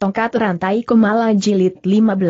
Tongkat Rantai Kumala Jilid 15.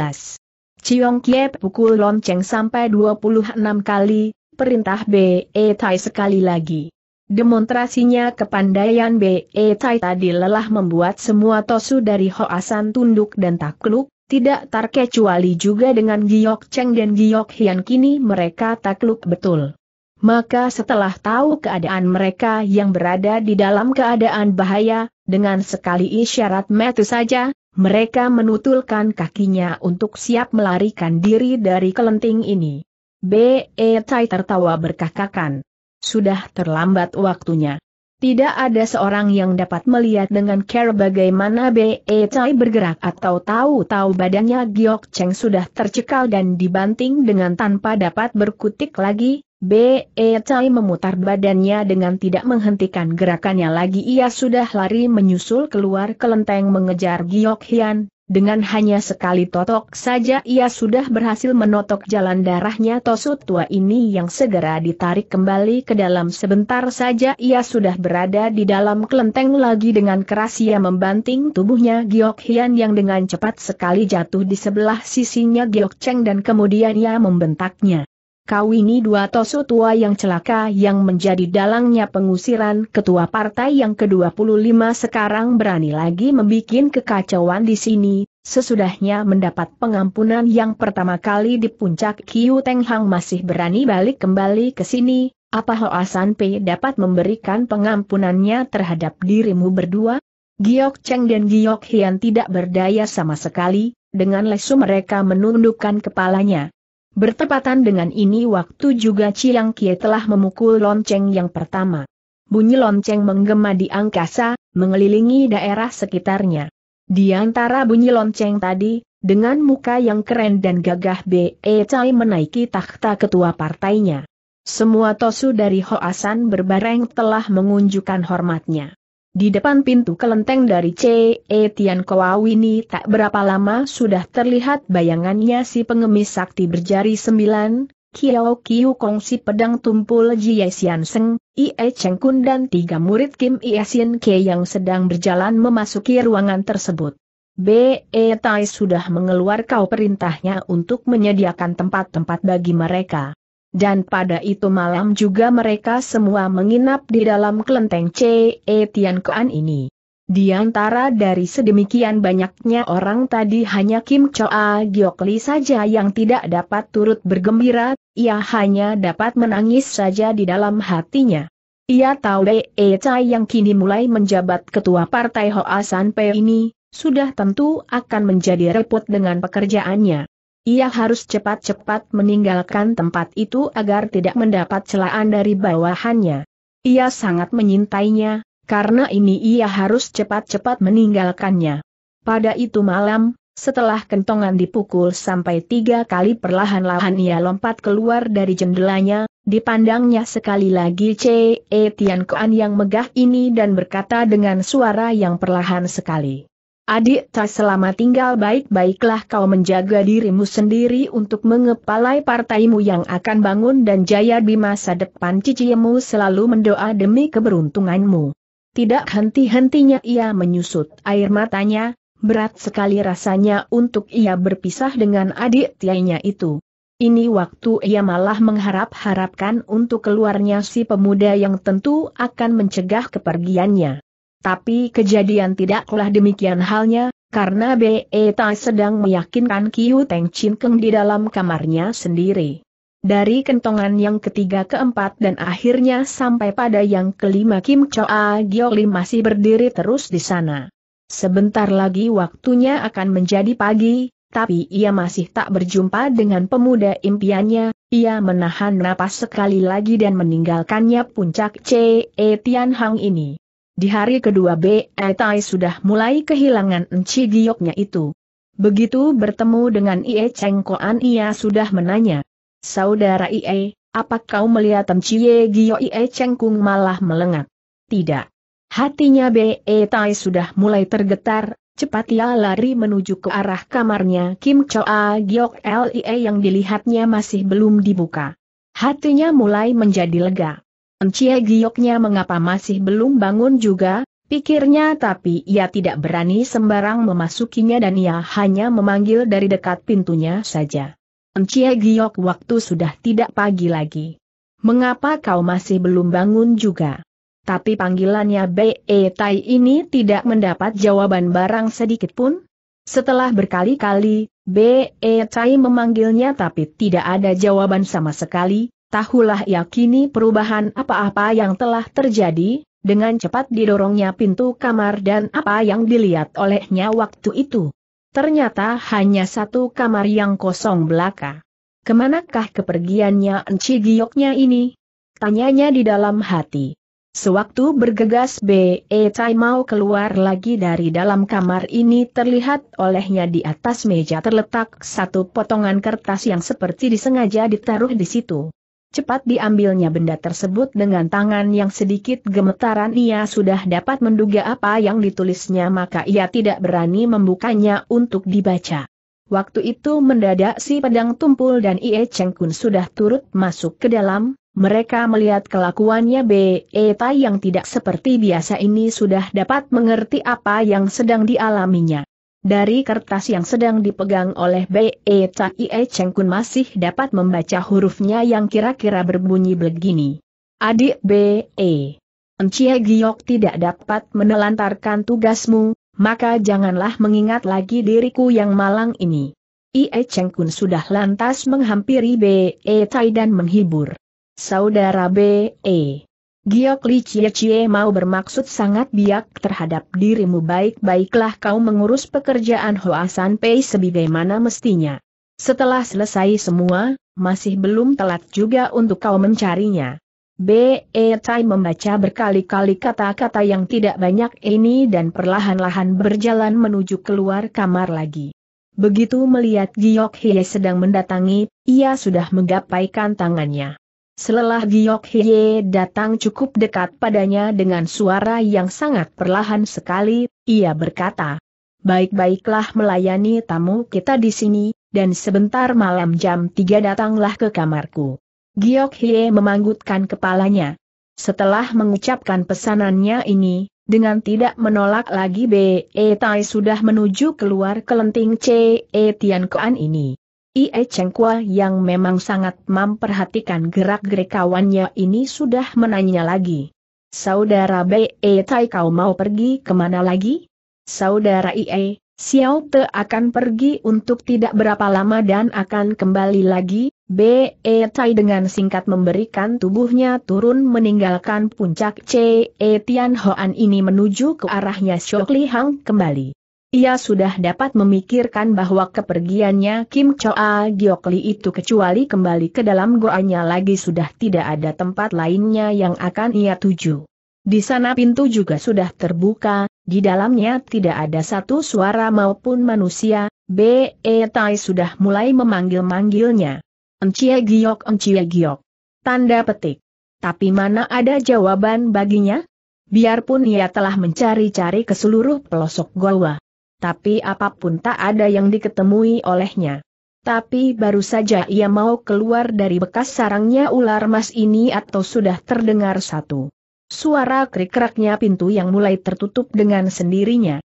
Ciong Kie pukul lonceng sampai 26 kali, perintah B.E. Tai sekali lagi. Demonstrasinya kepandaian B.E. Tai tadi lelah membuat semua tosu dari Hoasan tunduk dan takluk, tidak terkecuali juga dengan Giok Cheng dan Giok Hian kini mereka takluk betul. Maka setelah tahu keadaan mereka yang berada di dalam keadaan bahaya, dengan sekali isyarat metu saja, mereka menutulkan kakinya untuk siap melarikan diri dari kelenting ini. B.E. Tai tertawa berkakakan. Sudah terlambat waktunya. Tidak ada seorang yang dapat melihat dengan care bagaimana B.E. Tai bergerak atau tahu-tahu badannya Giok Cheng sudah tercekal dan dibanting dengan tanpa dapat berkutik lagi, B. E. memutar badannya dengan tidak menghentikan gerakannya lagi ia sudah lari menyusul keluar kelenteng mengejar Giok Hian, dengan hanya sekali totok saja ia sudah berhasil menotok jalan darahnya Tosu tua ini yang segera ditarik kembali ke dalam sebentar saja ia sudah berada di dalam kelenteng lagi dengan keras ia membanting tubuhnya Giok Hian yang dengan cepat sekali jatuh di sebelah sisinya Giok Cheng dan kemudian ia membentaknya kawini dua toso tua yang celaka yang menjadi dalangnya pengusiran ketua partai yang ke-25 sekarang berani lagi membuat kekacauan di sini, sesudahnya mendapat pengampunan yang pertama kali di puncak Kiu Teng Hang masih berani balik kembali ke sini, apa Hoa San Pei dapat memberikan pengampunannya terhadap dirimu berdua? Giok Cheng dan Giok Hian tidak berdaya sama sekali, dengan lesu mereka menundukkan kepalanya. Bertepatan dengan ini waktu juga Chiang Kie telah memukul lonceng yang pertama. Bunyi lonceng menggema di angkasa, mengelilingi daerah sekitarnya. Di antara bunyi lonceng tadi, dengan muka yang keren dan gagah Be Chai menaiki takhta ketua partainya. Semua tosu dari Hoasan berbareng telah mengunjukkan hormatnya. Di depan pintu kelenteng dari C. E. Tian ini tak berapa lama sudah terlihat bayangannya si pengemis sakti berjari sembilan, Kiao Kiu Kong si pedang tumpul Jie Sian Seng, Ie Cheng Kun dan tiga murid Kim Ie Sien Ke yang sedang berjalan memasuki ruangan tersebut. B. E. Tai sudah mengeluarkan perintahnya untuk menyediakan tempat-tempat bagi mereka dan pada itu malam juga mereka semua menginap di dalam kelenteng C.E. Tian Kuan ini. Di antara dari sedemikian banyaknya orang tadi hanya Kim Choa Giokli saja yang tidak dapat turut bergembira, ia hanya dapat menangis saja di dalam hatinya. Ia tahu E Chai yang kini mulai menjabat ketua partai Hoa San Pei ini, sudah tentu akan menjadi repot dengan pekerjaannya. Ia harus cepat-cepat meninggalkan tempat itu agar tidak mendapat celaan dari bawahannya. Ia sangat menyintainya, karena ini ia harus cepat-cepat meninggalkannya. Pada itu malam, setelah kentongan dipukul sampai tiga kali perlahan-lahan ia lompat keluar dari jendelanya, dipandangnya sekali lagi C.E. Tian Koan yang megah ini dan berkata dengan suara yang perlahan sekali. Adik tak selama tinggal baik-baiklah kau menjaga dirimu sendiri untuk mengepalai partaimu yang akan bangun dan jaya di masa depan cicimu selalu mendoa demi keberuntunganmu. Tidak henti-hentinya ia menyusut air matanya, berat sekali rasanya untuk ia berpisah dengan adik tiainya itu. Ini waktu ia malah mengharap-harapkan untuk keluarnya si pemuda yang tentu akan mencegah kepergiannya. Tapi kejadian tidaklah demikian halnya, karena Be Tai sedang meyakinkan Kiu Teng Chin Keng di dalam kamarnya sendiri. Dari kentongan yang ketiga keempat dan akhirnya sampai pada yang kelima Kim Choa Gioli masih berdiri terus di sana. Sebentar lagi waktunya akan menjadi pagi, tapi ia masih tak berjumpa dengan pemuda impiannya, ia menahan napas sekali lagi dan meninggalkannya puncak C.E. Tian Hang ini. Di hari kedua B. Tai sudah mulai kehilangan enci gioknya itu. Begitu bertemu dengan Ie Cheng Koan ia sudah menanya. Saudara Ie, apa kau melihat enci giok Ie Cheng Kung malah melengak? Tidak. Hatinya B. Tai sudah mulai tergetar, cepat ia lari menuju ke arah kamarnya Kim Choa Giok Lie yang dilihatnya masih belum dibuka. Hatinya mulai menjadi lega. Encie gioknya mengapa masih belum bangun juga, pikirnya tapi ia tidak berani sembarang memasukinya dan ia hanya memanggil dari dekat pintunya saja. Encie giok waktu sudah tidak pagi lagi. Mengapa kau masih belum bangun juga? Tapi panggilannya B.E. Tai ini tidak mendapat jawaban barang sedikit pun. Setelah berkali-kali, B.E. Tai memanggilnya tapi tidak ada jawaban sama sekali, Tahulah yakini perubahan apa-apa yang telah terjadi, dengan cepat didorongnya pintu kamar dan apa yang dilihat olehnya waktu itu. Ternyata hanya satu kamar yang kosong belaka. Kemanakah kepergiannya Enci Gioknya ini? Tanyanya di dalam hati. Sewaktu bergegas B.E. Tai mau keluar lagi dari dalam kamar ini terlihat olehnya di atas meja terletak satu potongan kertas yang seperti disengaja ditaruh di situ. Cepat diambilnya benda tersebut dengan tangan yang sedikit gemetaran ia sudah dapat menduga apa yang ditulisnya maka ia tidak berani membukanya untuk dibaca. Waktu itu mendadak si pedang tumpul dan Ie Cheng Kun sudah turut masuk ke dalam, mereka melihat kelakuannya Be Tai yang tidak seperti biasa ini sudah dapat mengerti apa yang sedang dialaminya. Dari kertas yang sedang dipegang oleh B.E. Taie e Cheng Kun masih dapat membaca hurufnya yang kira-kira berbunyi begini. Adik B.E. Encie Giok tidak dapat menelantarkan tugasmu, maka janganlah mengingat lagi diriku yang malang ini. Ie Cheng Kun sudah lantas menghampiri B.E. Tai e dan menghibur. Saudara B.E. E, Giok Li Cie Cie mau bermaksud sangat biak terhadap dirimu baik-baiklah kau mengurus pekerjaan Hoasan Pei sebagaimana mestinya. Setelah selesai semua, masih belum telat juga untuk kau mencarinya. B.E. E, tai membaca berkali-kali kata-kata yang tidak banyak ini dan perlahan-lahan berjalan menuju keluar kamar lagi. Begitu melihat Giok Hye sedang mendatangi, ia sudah menggapaikan tangannya. Selelah Giok Hye datang cukup dekat padanya dengan suara yang sangat perlahan sekali, ia berkata, Baik-baiklah melayani tamu kita di sini, dan sebentar malam jam 3 datanglah ke kamarku. Giok Hye memanggutkan kepalanya. Setelah mengucapkan pesanannya ini, dengan tidak menolak lagi B.E. Tai sudah menuju keluar kelenting C.E. Tian Kuan ini. Ie Cheng Kua yang memang sangat memperhatikan gerak-gerik kawannya ini sudah menanya lagi. Saudara e Tai kau mau pergi kemana lagi? Saudara Ie, Xiao Te akan pergi untuk tidak berapa lama dan akan kembali lagi, Bei E. Eh, tai dengan singkat memberikan tubuhnya turun meninggalkan puncak Ce E. Eh, Tian Hoan ini menuju ke arahnya Shokli Li Hang kembali. Ia sudah dapat memikirkan bahwa kepergiannya Kim Choa Giokli itu kecuali kembali ke dalam goanya lagi sudah tidak ada tempat lainnya yang akan ia tuju. Di sana pintu juga sudah terbuka, di dalamnya tidak ada satu suara maupun manusia, B.E. Tai sudah mulai memanggil-manggilnya. Encie giok, encie giok. Tanda petik. Tapi mana ada jawaban baginya? Biarpun ia telah mencari-cari ke seluruh pelosok goa tapi apapun tak ada yang diketemui olehnya. Tapi baru saja ia mau keluar dari bekas sarangnya ular mas ini atau sudah terdengar satu. Suara krik krikraknya pintu yang mulai tertutup dengan sendirinya.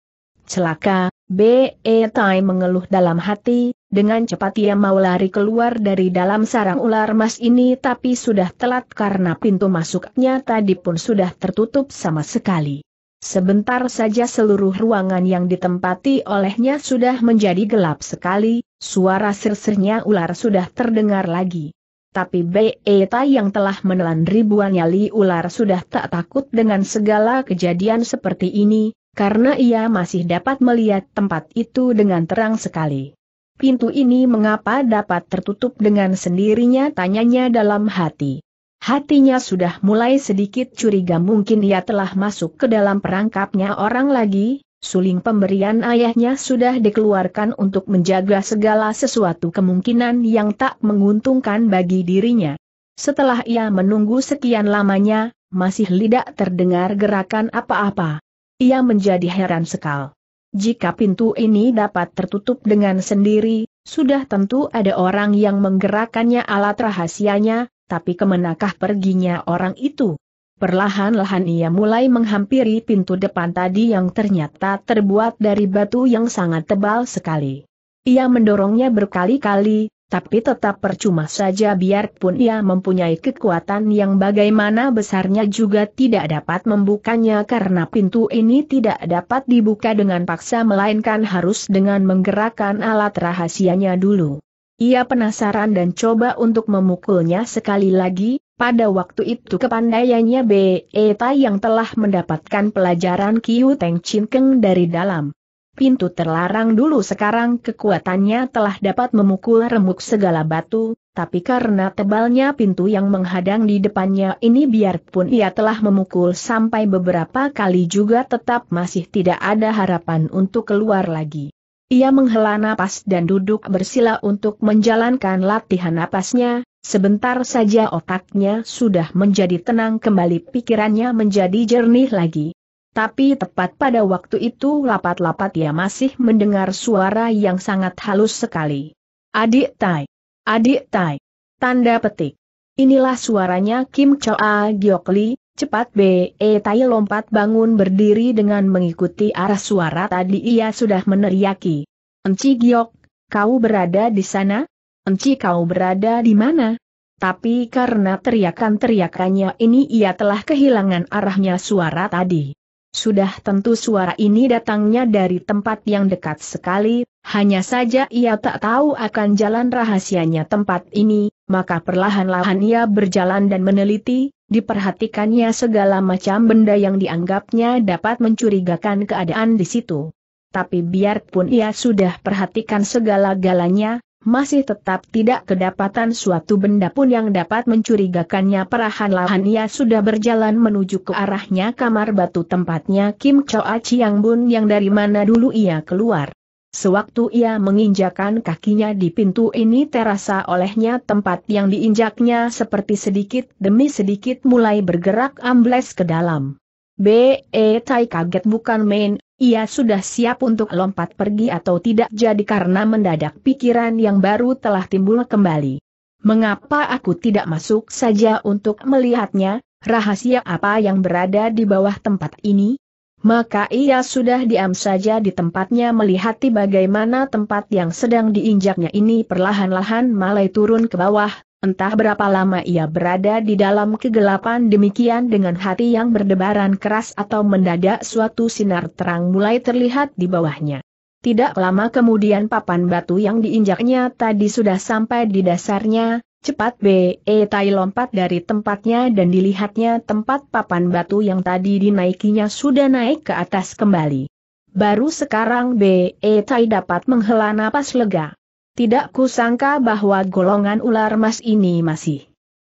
Celaka, B.E. Tai mengeluh dalam hati, dengan cepat ia mau lari keluar dari dalam sarang ular mas ini tapi sudah telat karena pintu masuknya tadi pun sudah tertutup sama sekali. Sebentar saja seluruh ruangan yang ditempati olehnya sudah menjadi gelap sekali, suara sirsirnya ular sudah terdengar lagi. Tapi Beta yang telah menelan ribuan nyali ular sudah tak takut dengan segala kejadian seperti ini, karena ia masih dapat melihat tempat itu dengan terang sekali. Pintu ini mengapa dapat tertutup dengan sendirinya tanyanya dalam hati. Hatinya sudah mulai sedikit curiga mungkin ia telah masuk ke dalam perangkapnya orang lagi, suling pemberian ayahnya sudah dikeluarkan untuk menjaga segala sesuatu kemungkinan yang tak menguntungkan bagi dirinya. Setelah ia menunggu sekian lamanya, masih tidak terdengar gerakan apa-apa. Ia menjadi heran sekal. Jika pintu ini dapat tertutup dengan sendiri, sudah tentu ada orang yang menggerakkannya alat rahasianya, tapi kemenakah perginya orang itu? Perlahan-lahan ia mulai menghampiri pintu depan tadi yang ternyata terbuat dari batu yang sangat tebal sekali. Ia mendorongnya berkali-kali, tapi tetap percuma saja biarpun ia mempunyai kekuatan yang bagaimana besarnya juga tidak dapat membukanya karena pintu ini tidak dapat dibuka dengan paksa melainkan harus dengan menggerakkan alat rahasianya dulu. Ia penasaran dan coba untuk memukulnya sekali lagi, pada waktu itu kepandaiannya B.E. Tai yang telah mendapatkan pelajaran Kiu Teng Chin dari dalam. Pintu terlarang dulu sekarang kekuatannya telah dapat memukul remuk segala batu, tapi karena tebalnya pintu yang menghadang di depannya ini biarpun ia telah memukul sampai beberapa kali juga tetap masih tidak ada harapan untuk keluar lagi. Ia menghela napas dan duduk bersila untuk menjalankan latihan napasnya, sebentar saja otaknya sudah menjadi tenang kembali pikirannya menjadi jernih lagi. Tapi tepat pada waktu itu lapat-lapat ia masih mendengar suara yang sangat halus sekali. Adik Tai. Adik Tai. Tanda petik. Inilah suaranya Kim Choa Giok Cepat B.E. Eh, tai lompat bangun berdiri dengan mengikuti arah suara tadi ia sudah meneriaki. Enci Giok, kau berada di sana? Enci kau berada di mana? Tapi karena teriakan-teriakannya ini ia telah kehilangan arahnya suara tadi. Sudah tentu suara ini datangnya dari tempat yang dekat sekali, hanya saja ia tak tahu akan jalan rahasianya tempat ini, maka perlahan-lahan ia berjalan dan meneliti, Diperhatikannya segala macam benda yang dianggapnya dapat mencurigakan keadaan di situ. Tapi biarpun ia sudah perhatikan segala galanya, masih tetap tidak kedapatan suatu benda pun yang dapat mencurigakannya perlahan-lahan ia sudah berjalan menuju ke arahnya kamar batu tempatnya Kim Choa Chiang Bun yang dari mana dulu ia keluar. Sewaktu ia menginjakan kakinya di pintu ini terasa olehnya tempat yang diinjaknya seperti sedikit demi sedikit mulai bergerak ambles ke dalam. B.E. E, tai kaget bukan main, ia sudah siap untuk lompat pergi atau tidak jadi karena mendadak pikiran yang baru telah timbul kembali. Mengapa aku tidak masuk saja untuk melihatnya, rahasia apa yang berada di bawah tempat ini? maka ia sudah diam saja di tempatnya melihat bagaimana tempat yang sedang diinjaknya ini perlahan-lahan malai turun ke bawah, entah berapa lama ia berada di dalam kegelapan demikian dengan hati yang berdebaran keras atau mendadak suatu sinar terang mulai terlihat di bawahnya. Tidak lama kemudian papan batu yang diinjaknya tadi sudah sampai di dasarnya, Cepat B. E, tai lompat dari tempatnya dan dilihatnya tempat papan batu yang tadi dinaikinya sudah naik ke atas kembali. Baru sekarang B. E, tai dapat menghela napas lega. Tidak kusangka bahwa golongan ular mas ini masih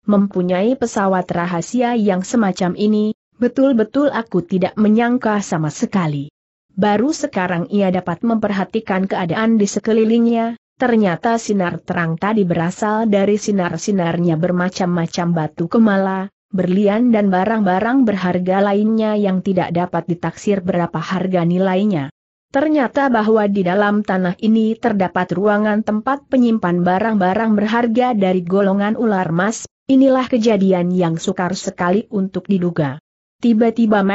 mempunyai pesawat rahasia yang semacam ini, betul-betul aku tidak menyangka sama sekali. Baru sekarang ia dapat memperhatikan keadaan di sekelilingnya, Ternyata sinar terang tadi berasal dari sinar-sinarnya bermacam-macam batu kemala, berlian dan barang-barang berharga lainnya yang tidak dapat ditaksir berapa harga nilainya. Ternyata bahwa di dalam tanah ini terdapat ruangan tempat penyimpan barang-barang berharga dari golongan ular emas. inilah kejadian yang sukar sekali untuk diduga. Tiba-tiba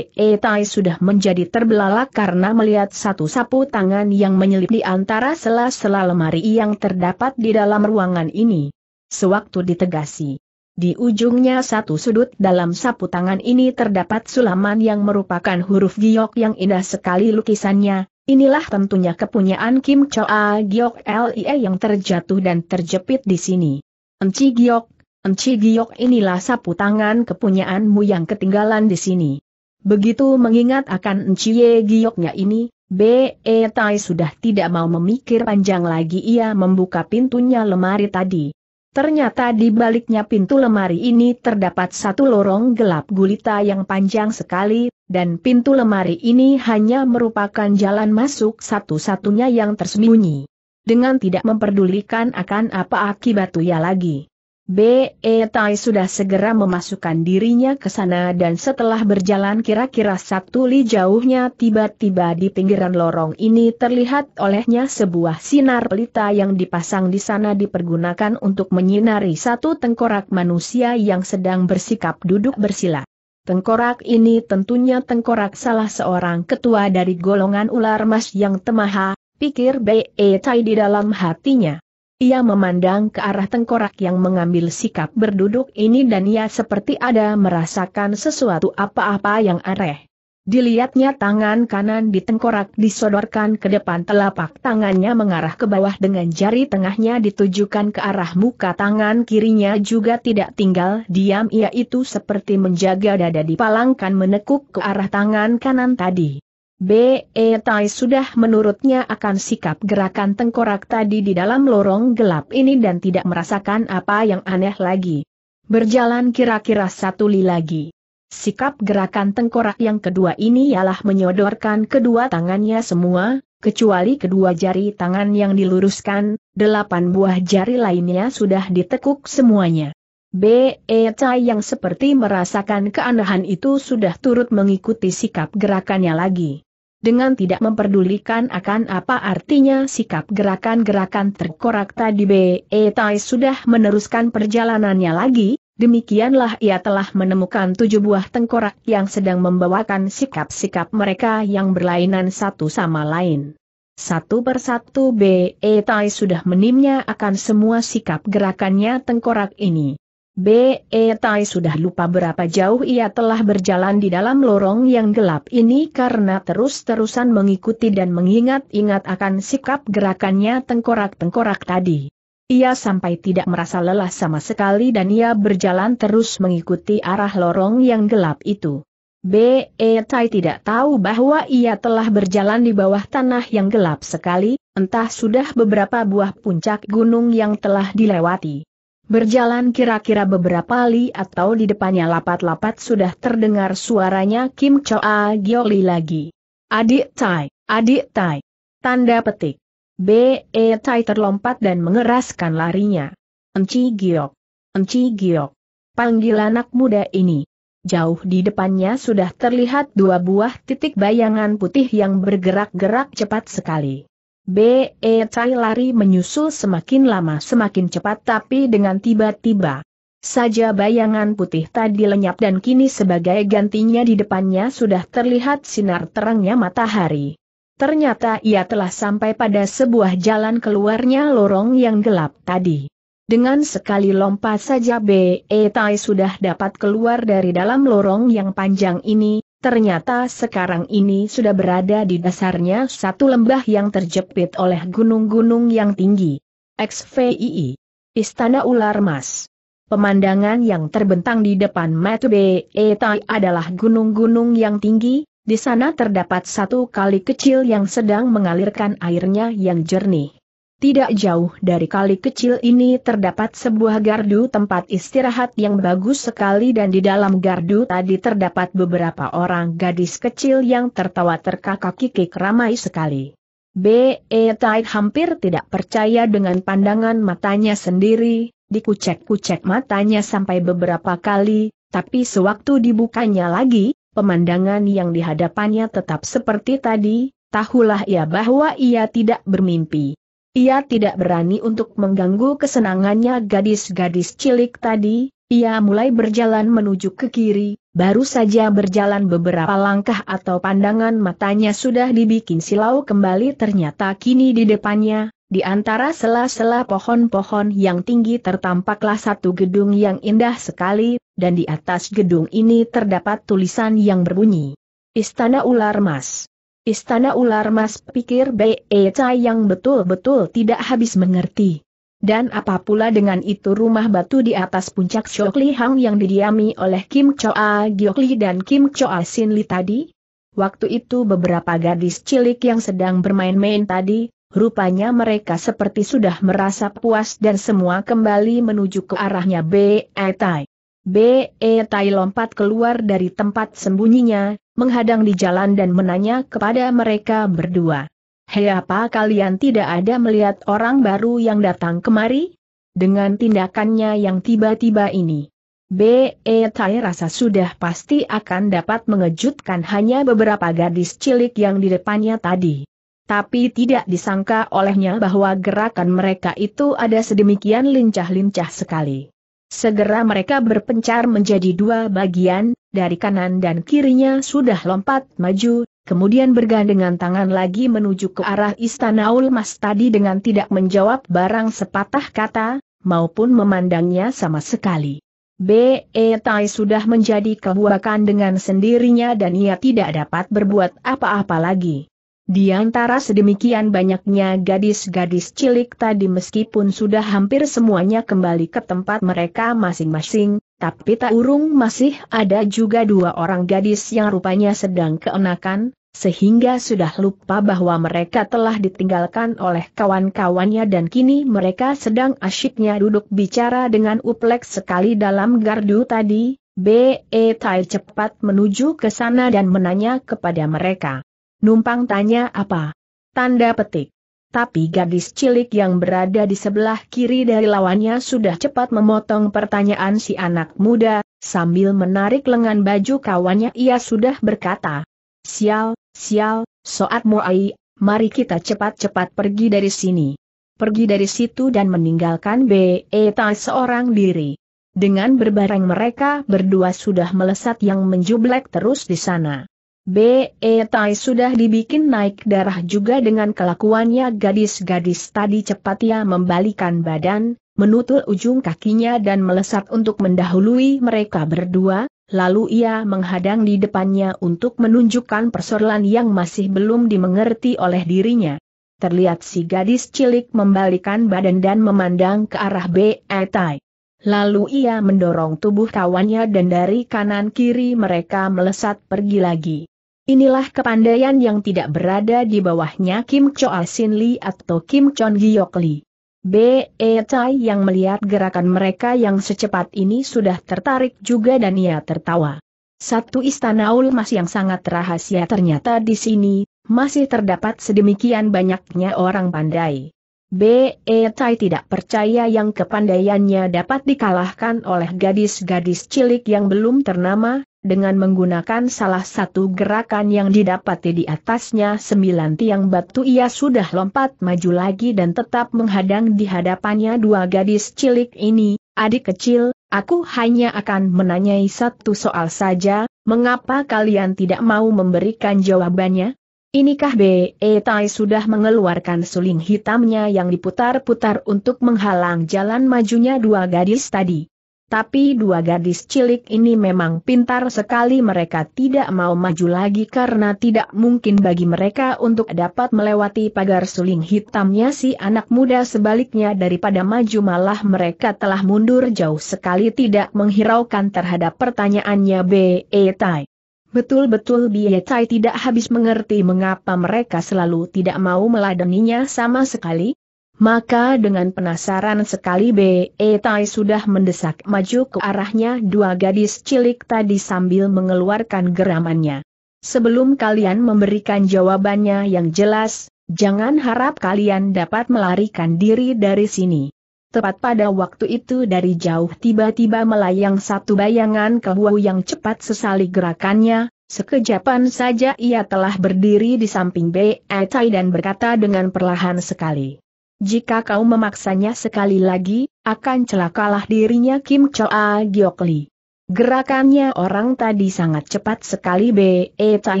E. Tai sudah menjadi terbelalak karena melihat satu sapu tangan yang menyelip di antara sela-sela lemari yang terdapat di dalam ruangan ini. Sewaktu ditegasi, di ujungnya satu sudut dalam sapu tangan ini terdapat sulaman yang merupakan huruf giok yang indah sekali lukisannya, inilah tentunya kepunyaan Kim Choa Giok Lie yang terjatuh dan terjepit di sini. Enci Giok Enci Giok inilah sapu tangan kepunyaanmu yang ketinggalan di sini. Begitu mengingat akan Enci Gioknya ini, B.E. Tai sudah tidak mau memikir panjang lagi ia membuka pintunya lemari tadi. Ternyata di baliknya pintu lemari ini terdapat satu lorong gelap gulita yang panjang sekali, dan pintu lemari ini hanya merupakan jalan masuk satu-satunya yang tersembunyi. Dengan tidak memperdulikan akan apa akibat tuya lagi. B.E. Tai sudah segera memasukkan dirinya ke sana dan setelah berjalan kira-kira satu li jauhnya tiba-tiba di pinggiran lorong ini terlihat olehnya sebuah sinar pelita yang dipasang di sana dipergunakan untuk menyinari satu tengkorak manusia yang sedang bersikap duduk bersila. Tengkorak ini tentunya tengkorak salah seorang ketua dari golongan ular mas yang temaha, pikir B.E. Tai di dalam hatinya. Ia memandang ke arah tengkorak yang mengambil sikap berduduk ini dan ia seperti ada merasakan sesuatu apa-apa yang aneh. Dilihatnya tangan kanan di tengkorak disodorkan ke depan telapak tangannya mengarah ke bawah dengan jari tengahnya ditujukan ke arah muka tangan kirinya juga tidak tinggal diam ia itu seperti menjaga dada dipalangkan menekuk ke arah tangan kanan tadi. B. Tai sudah menurutnya akan sikap gerakan tengkorak tadi di dalam lorong gelap ini dan tidak merasakan apa yang aneh lagi. Berjalan kira-kira satu li lagi. Sikap gerakan tengkorak yang kedua ini ialah menyodorkan kedua tangannya semua, kecuali kedua jari tangan yang diluruskan, delapan buah jari lainnya sudah ditekuk semuanya. B. Tai yang seperti merasakan keanehan itu sudah turut mengikuti sikap gerakannya lagi dengan tidak memperdulikan akan apa artinya sikap gerakan-gerakan terkorak tadi B.E. E tai sudah meneruskan perjalanannya lagi, demikianlah ia telah menemukan tujuh buah tengkorak yang sedang membawakan sikap-sikap mereka yang berlainan satu sama lain. Satu persatu B.E. E tai sudah menimnya akan semua sikap gerakannya tengkorak ini. B.E. Tai sudah lupa berapa jauh ia telah berjalan di dalam lorong yang gelap ini karena terus-terusan mengikuti dan mengingat-ingat akan sikap gerakannya tengkorak-tengkorak tadi. Ia sampai tidak merasa lelah sama sekali dan ia berjalan terus mengikuti arah lorong yang gelap itu. B.E. Tai tidak tahu bahwa ia telah berjalan di bawah tanah yang gelap sekali, entah sudah beberapa buah puncak gunung yang telah dilewati. Berjalan kira-kira beberapa li atau di depannya lapat-lapat sudah terdengar suaranya Kim Choa Gioli lagi. Adik Tai, adik Tai. Tanda petik. B.E. Tai terlompat dan mengeraskan larinya. Enci Giok. Enci Giok. Panggil anak muda ini. Jauh di depannya sudah terlihat dua buah titik bayangan putih yang bergerak-gerak cepat sekali. B.E. Cai lari menyusul semakin lama semakin cepat tapi dengan tiba-tiba. Saja bayangan putih tadi lenyap dan kini sebagai gantinya di depannya sudah terlihat sinar terangnya matahari. Ternyata ia telah sampai pada sebuah jalan keluarnya lorong yang gelap tadi. Dengan sekali lompat saja B.E. Tai sudah dapat keluar dari dalam lorong yang panjang ini, Ternyata sekarang ini sudah berada di dasarnya satu lembah yang terjepit oleh gunung-gunung yang tinggi. XVII. Istana Ular Mas. Pemandangan yang terbentang di depan Matube Etai adalah gunung-gunung yang tinggi, di sana terdapat satu kali kecil yang sedang mengalirkan airnya yang jernih. Tidak jauh dari kali kecil ini terdapat sebuah gardu tempat istirahat yang bagus sekali dan di dalam gardu tadi terdapat beberapa orang gadis kecil yang tertawa terkakak-kikik ramai sekali. B.E. Tait hampir tidak percaya dengan pandangan matanya sendiri, dikucek-kucek matanya sampai beberapa kali, tapi sewaktu dibukanya lagi, pemandangan yang dihadapannya tetap seperti tadi, tahulah ia bahwa ia tidak bermimpi. Ia tidak berani untuk mengganggu kesenangannya gadis-gadis cilik tadi, ia mulai berjalan menuju ke kiri, baru saja berjalan beberapa langkah atau pandangan matanya sudah dibikin silau kembali ternyata kini di depannya, di antara sela-sela pohon-pohon yang tinggi tertampaklah satu gedung yang indah sekali, dan di atas gedung ini terdapat tulisan yang berbunyi. Istana Ular Mas Istana ular mas pikir Be e Cai yang betul-betul tidak habis mengerti. Dan apa pula dengan itu rumah batu di atas puncak Li Hang yang didiami oleh Kim Choa Giokli dan Kim Choa Sin Li tadi? Waktu itu beberapa gadis cilik yang sedang bermain-main tadi, rupanya mereka seperti sudah merasa puas dan semua kembali menuju ke arahnya B.E. Tai. E B.E. Tai e lompat keluar dari tempat sembunyinya, menghadang di jalan dan menanya kepada mereka berdua. Hei apa kalian tidak ada melihat orang baru yang datang kemari? Dengan tindakannya yang tiba-tiba ini. B.E. Tai rasa sudah pasti akan dapat mengejutkan hanya beberapa gadis cilik yang di depannya tadi. Tapi tidak disangka olehnya bahwa gerakan mereka itu ada sedemikian lincah-lincah sekali. Segera mereka berpencar menjadi dua bagian, dari kanan dan kirinya sudah lompat maju, kemudian bergandengan tangan lagi menuju ke arah istana Ulmas tadi dengan tidak menjawab barang sepatah kata, maupun memandangnya sama sekali. B.E. Tai sudah menjadi kebuakan dengan sendirinya dan ia tidak dapat berbuat apa-apa lagi. Di antara sedemikian banyaknya gadis-gadis cilik tadi meskipun sudah hampir semuanya kembali ke tempat mereka masing-masing, tapi tak urung masih ada juga dua orang gadis yang rupanya sedang keenakan, sehingga sudah lupa bahwa mereka telah ditinggalkan oleh kawan-kawannya dan kini mereka sedang asyiknya duduk bicara dengan uplek sekali dalam gardu tadi, B.E. Tai cepat menuju ke sana dan menanya kepada mereka. Numpang tanya apa? Tanda petik. Tapi gadis cilik yang berada di sebelah kiri dari lawannya sudah cepat memotong pertanyaan si anak muda, sambil menarik lengan baju kawannya ia sudah berkata, Sial, sial, soat muai, mari kita cepat-cepat pergi dari sini. Pergi dari situ dan meninggalkan B.E.T.A. seorang diri. Dengan berbareng mereka berdua sudah melesat yang menjublek terus di sana. B.E. Tai sudah dibikin naik darah juga dengan kelakuannya gadis-gadis tadi cepat ia membalikan badan, menutul ujung kakinya dan melesat untuk mendahului mereka berdua, lalu ia menghadang di depannya untuk menunjukkan persoalan yang masih belum dimengerti oleh dirinya. Terlihat si gadis cilik membalikan badan dan memandang ke arah B.E. Tai. Lalu ia mendorong tubuh kawannya dan dari kanan kiri mereka melesat pergi lagi. Inilah kepandaian yang tidak berada di bawahnya Kim Choa Sin Lee atau Kim Chon Giok Lee. B.E. Tai yang melihat gerakan mereka yang secepat ini sudah tertarik juga dan ia tertawa. Satu istana ulmas yang sangat rahasia ternyata di sini, masih terdapat sedemikian banyaknya orang pandai. B.E. Tai tidak percaya yang kepandaiannya dapat dikalahkan oleh gadis-gadis cilik yang belum ternama, dengan menggunakan salah satu gerakan yang didapati di atasnya sembilan tiang batu ia sudah lompat maju lagi dan tetap menghadang di hadapannya dua gadis cilik ini, adik kecil, aku hanya akan menanyai satu soal saja, mengapa kalian tidak mau memberikan jawabannya? Inikah B.E. Tai sudah mengeluarkan suling hitamnya yang diputar-putar untuk menghalang jalan majunya dua gadis tadi. Tapi dua gadis cilik ini memang pintar sekali mereka tidak mau maju lagi karena tidak mungkin bagi mereka untuk dapat melewati pagar suling hitamnya si anak muda sebaliknya daripada maju malah mereka telah mundur jauh sekali tidak menghiraukan terhadap pertanyaannya B.E. Tai. Betul-betul Tai tidak habis mengerti mengapa mereka selalu tidak mau meladeninya sama sekali, maka dengan penasaran sekali B.E. E tai sudah mendesak maju ke arahnya dua gadis cilik tadi sambil mengeluarkan geramannya. Sebelum kalian memberikan jawabannya yang jelas, jangan harap kalian dapat melarikan diri dari sini. Tepat pada waktu itu dari jauh tiba-tiba melayang satu bayangan ke Wu yang cepat sesali gerakannya, sekejapan saja ia telah berdiri di samping B.E. E tai dan berkata dengan perlahan sekali. Jika kau memaksanya sekali lagi, akan celakalah dirinya Kim Choa Giokli. Gerakannya orang tadi sangat cepat sekali Be Tai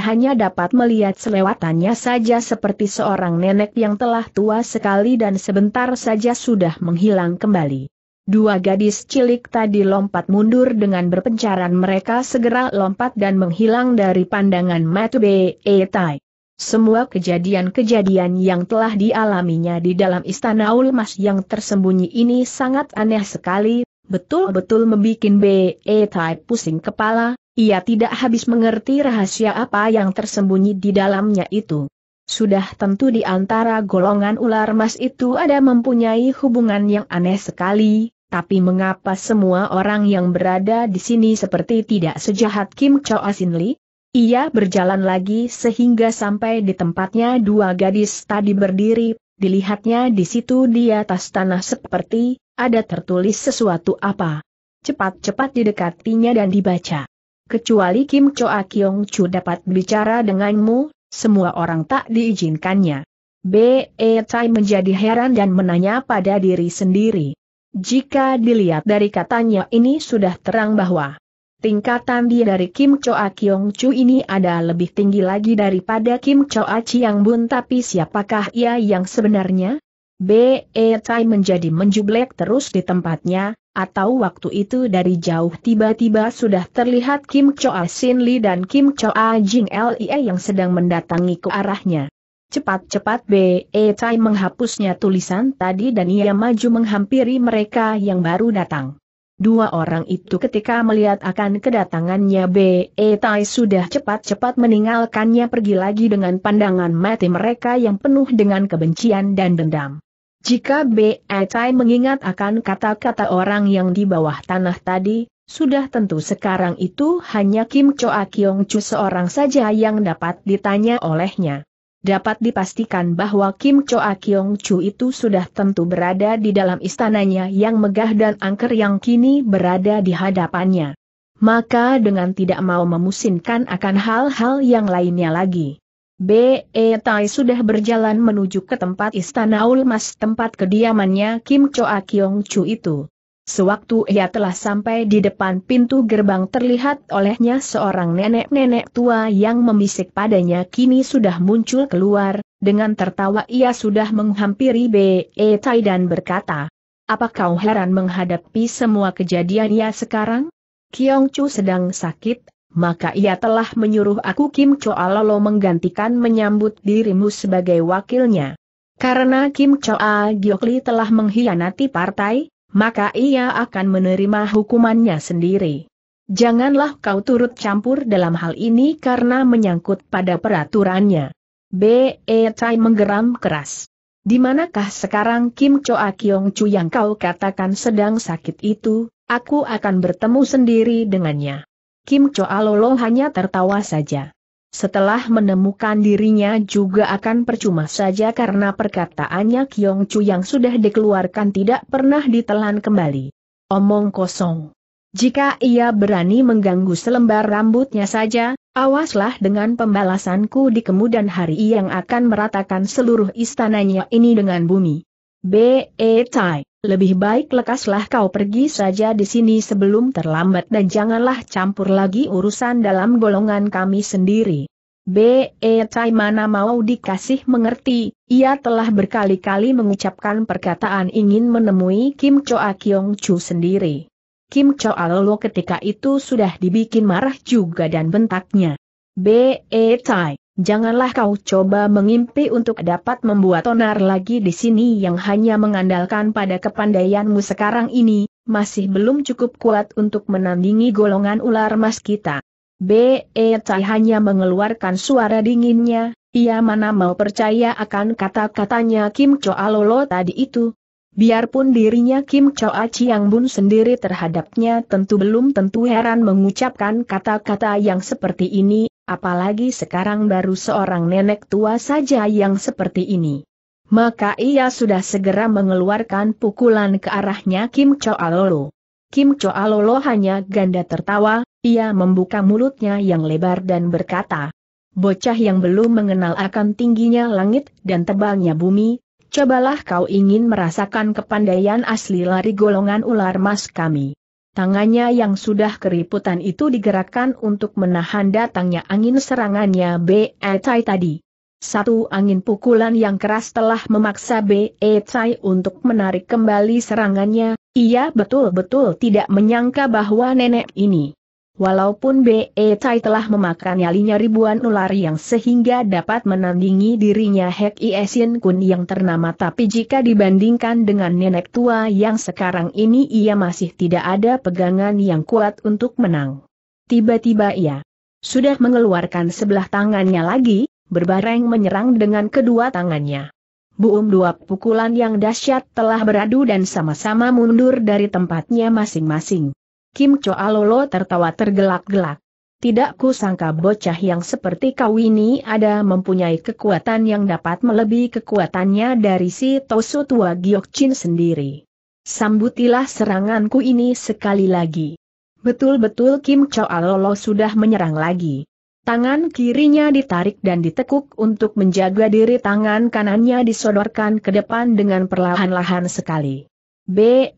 hanya dapat melihat selewatannya saja seperti seorang nenek yang telah tua sekali dan sebentar saja sudah menghilang kembali. Dua gadis cilik tadi lompat mundur dengan berpencaran mereka segera lompat dan menghilang dari pandangan mata Be Tai. Semua kejadian-kejadian yang telah dialaminya di dalam istana Ulmas yang tersembunyi ini sangat aneh sekali, betul-betul membuat B.E. Tai pusing kepala, ia tidak habis mengerti rahasia apa yang tersembunyi di dalamnya itu. Sudah tentu di antara golongan ular mas itu ada mempunyai hubungan yang aneh sekali, tapi mengapa semua orang yang berada di sini seperti tidak sejahat Kim Chow Asin Lee? Ia berjalan lagi sehingga sampai di tempatnya dua gadis tadi berdiri, dilihatnya di situ di atas tanah seperti, ada tertulis sesuatu apa. Cepat-cepat didekatinya dan dibaca. Kecuali Kim Choa Kyong Chu dapat bicara denganmu, semua orang tak diizinkannya. B.E. Tai menjadi heran dan menanya pada diri sendiri. Jika dilihat dari katanya ini sudah terang bahwa Tingkatan dia dari Kim Choa Kyong Chu ini ada lebih tinggi lagi daripada Kim Choa Chiang Bun tapi siapakah ia yang sebenarnya? B.E. Tai menjadi menjublek terus di tempatnya, atau waktu itu dari jauh tiba-tiba sudah terlihat Kim Choa Sin Lee dan Kim Choa Jing Lee yang sedang mendatangi ke arahnya. Cepat-cepat B.E. Tai menghapusnya tulisan tadi dan ia maju menghampiri mereka yang baru datang. Dua orang itu ketika melihat akan kedatangannya B.E. Tai sudah cepat-cepat meninggalkannya pergi lagi dengan pandangan mati mereka yang penuh dengan kebencian dan dendam. Jika B.E. Tai mengingat akan kata-kata orang yang di bawah tanah tadi, sudah tentu sekarang itu hanya Kim Choa Kyong Chu seorang saja yang dapat ditanya olehnya dapat dipastikan bahwa Kim Choa Kyong Chu itu sudah tentu berada di dalam istananya yang megah dan angker yang kini berada di hadapannya. Maka dengan tidak mau memusinkan akan hal-hal yang lainnya lagi. BE Tai sudah berjalan menuju ke tempat istana Ulmas tempat kediamannya Kim Choa Kyong Chu itu. Sewaktu ia telah sampai di depan pintu gerbang terlihat olehnya seorang nenek-nenek tua yang memisik padanya kini sudah muncul keluar, dengan tertawa ia sudah menghampiri B.E. Tai dan berkata, Apa kau heran menghadapi semua kejadian ia sekarang? Kiong Chu sedang sakit, maka ia telah menyuruh aku Kim Choa Lolo menggantikan menyambut dirimu sebagai wakilnya. Karena Kim Choa Giokli telah mengkhianati partai, maka ia akan menerima hukumannya sendiri. Janganlah kau turut campur dalam hal ini karena menyangkut pada peraturannya. B. E. Tai menggeram keras. Di manakah sekarang Kim Choa Kyong Chu yang kau katakan sedang sakit itu, aku akan bertemu sendiri dengannya. Kim Choa Lolo hanya tertawa saja. Setelah menemukan dirinya juga akan percuma saja karena perkataannya Kyong Chu yang sudah dikeluarkan tidak pernah ditelan kembali. Omong kosong. Jika ia berani mengganggu selembar rambutnya saja, awaslah dengan pembalasanku di kemudian hari yang akan meratakan seluruh istananya ini dengan bumi. B.E. Tai, lebih baik lekaslah kau pergi saja di sini sebelum terlambat dan janganlah campur lagi urusan dalam golongan kami sendiri. B.E. Tai mana mau dikasih mengerti, ia telah berkali-kali mengucapkan perkataan ingin menemui Kim Choa Kyong Chu sendiri. Kim Choa Lolo ketika itu sudah dibikin marah juga dan bentaknya. B.E. Tai, Janganlah kau coba mengimpi untuk dapat membuat onar lagi di sini yang hanya mengandalkan pada kepandaianmu sekarang ini, masih belum cukup kuat untuk menandingi golongan ular mas kita. B.E. Tai hanya mengeluarkan suara dinginnya, ia mana mau percaya akan kata-katanya Kim Choa Lolo tadi itu. Biarpun dirinya Kim Choa Chiang Bun sendiri terhadapnya tentu belum tentu heran mengucapkan kata-kata yang seperti ini, Apalagi sekarang baru seorang nenek tua saja yang seperti ini. Maka ia sudah segera mengeluarkan pukulan ke arahnya Kim Choalolo. Kim Choalolo hanya ganda tertawa, ia membuka mulutnya yang lebar dan berkata, Bocah yang belum mengenal akan tingginya langit dan tebalnya bumi, cobalah kau ingin merasakan kepandaian asli lari golongan ular mas kami. Tangannya yang sudah keriputan itu digerakkan untuk menahan datangnya angin serangannya B.E. Tai tadi. Satu angin pukulan yang keras telah memaksa B.E. Tai untuk menarik kembali serangannya, ia betul-betul tidak menyangka bahwa nenek ini Walaupun B.E. Tai telah memakan nyalinya ribuan ular yang sehingga dapat menandingi dirinya Hek Iesin Kun yang ternama tapi jika dibandingkan dengan nenek tua yang sekarang ini ia masih tidak ada pegangan yang kuat untuk menang. Tiba-tiba ia sudah mengeluarkan sebelah tangannya lagi, berbareng menyerang dengan kedua tangannya. Buum dua pukulan yang dahsyat telah beradu dan sama-sama mundur dari tempatnya masing-masing. Kim Lolo tertawa tergelak-gelak. Tidak kusangka bocah yang seperti kau ini ada mempunyai kekuatan yang dapat melebihi kekuatannya dari si Tosu Tua Giok Chin sendiri. Sambutilah seranganku ini sekali lagi. Betul-betul Kim Lolo sudah menyerang lagi. Tangan kirinya ditarik dan ditekuk untuk menjaga diri tangan kanannya disodorkan ke depan dengan perlahan-lahan sekali. Bea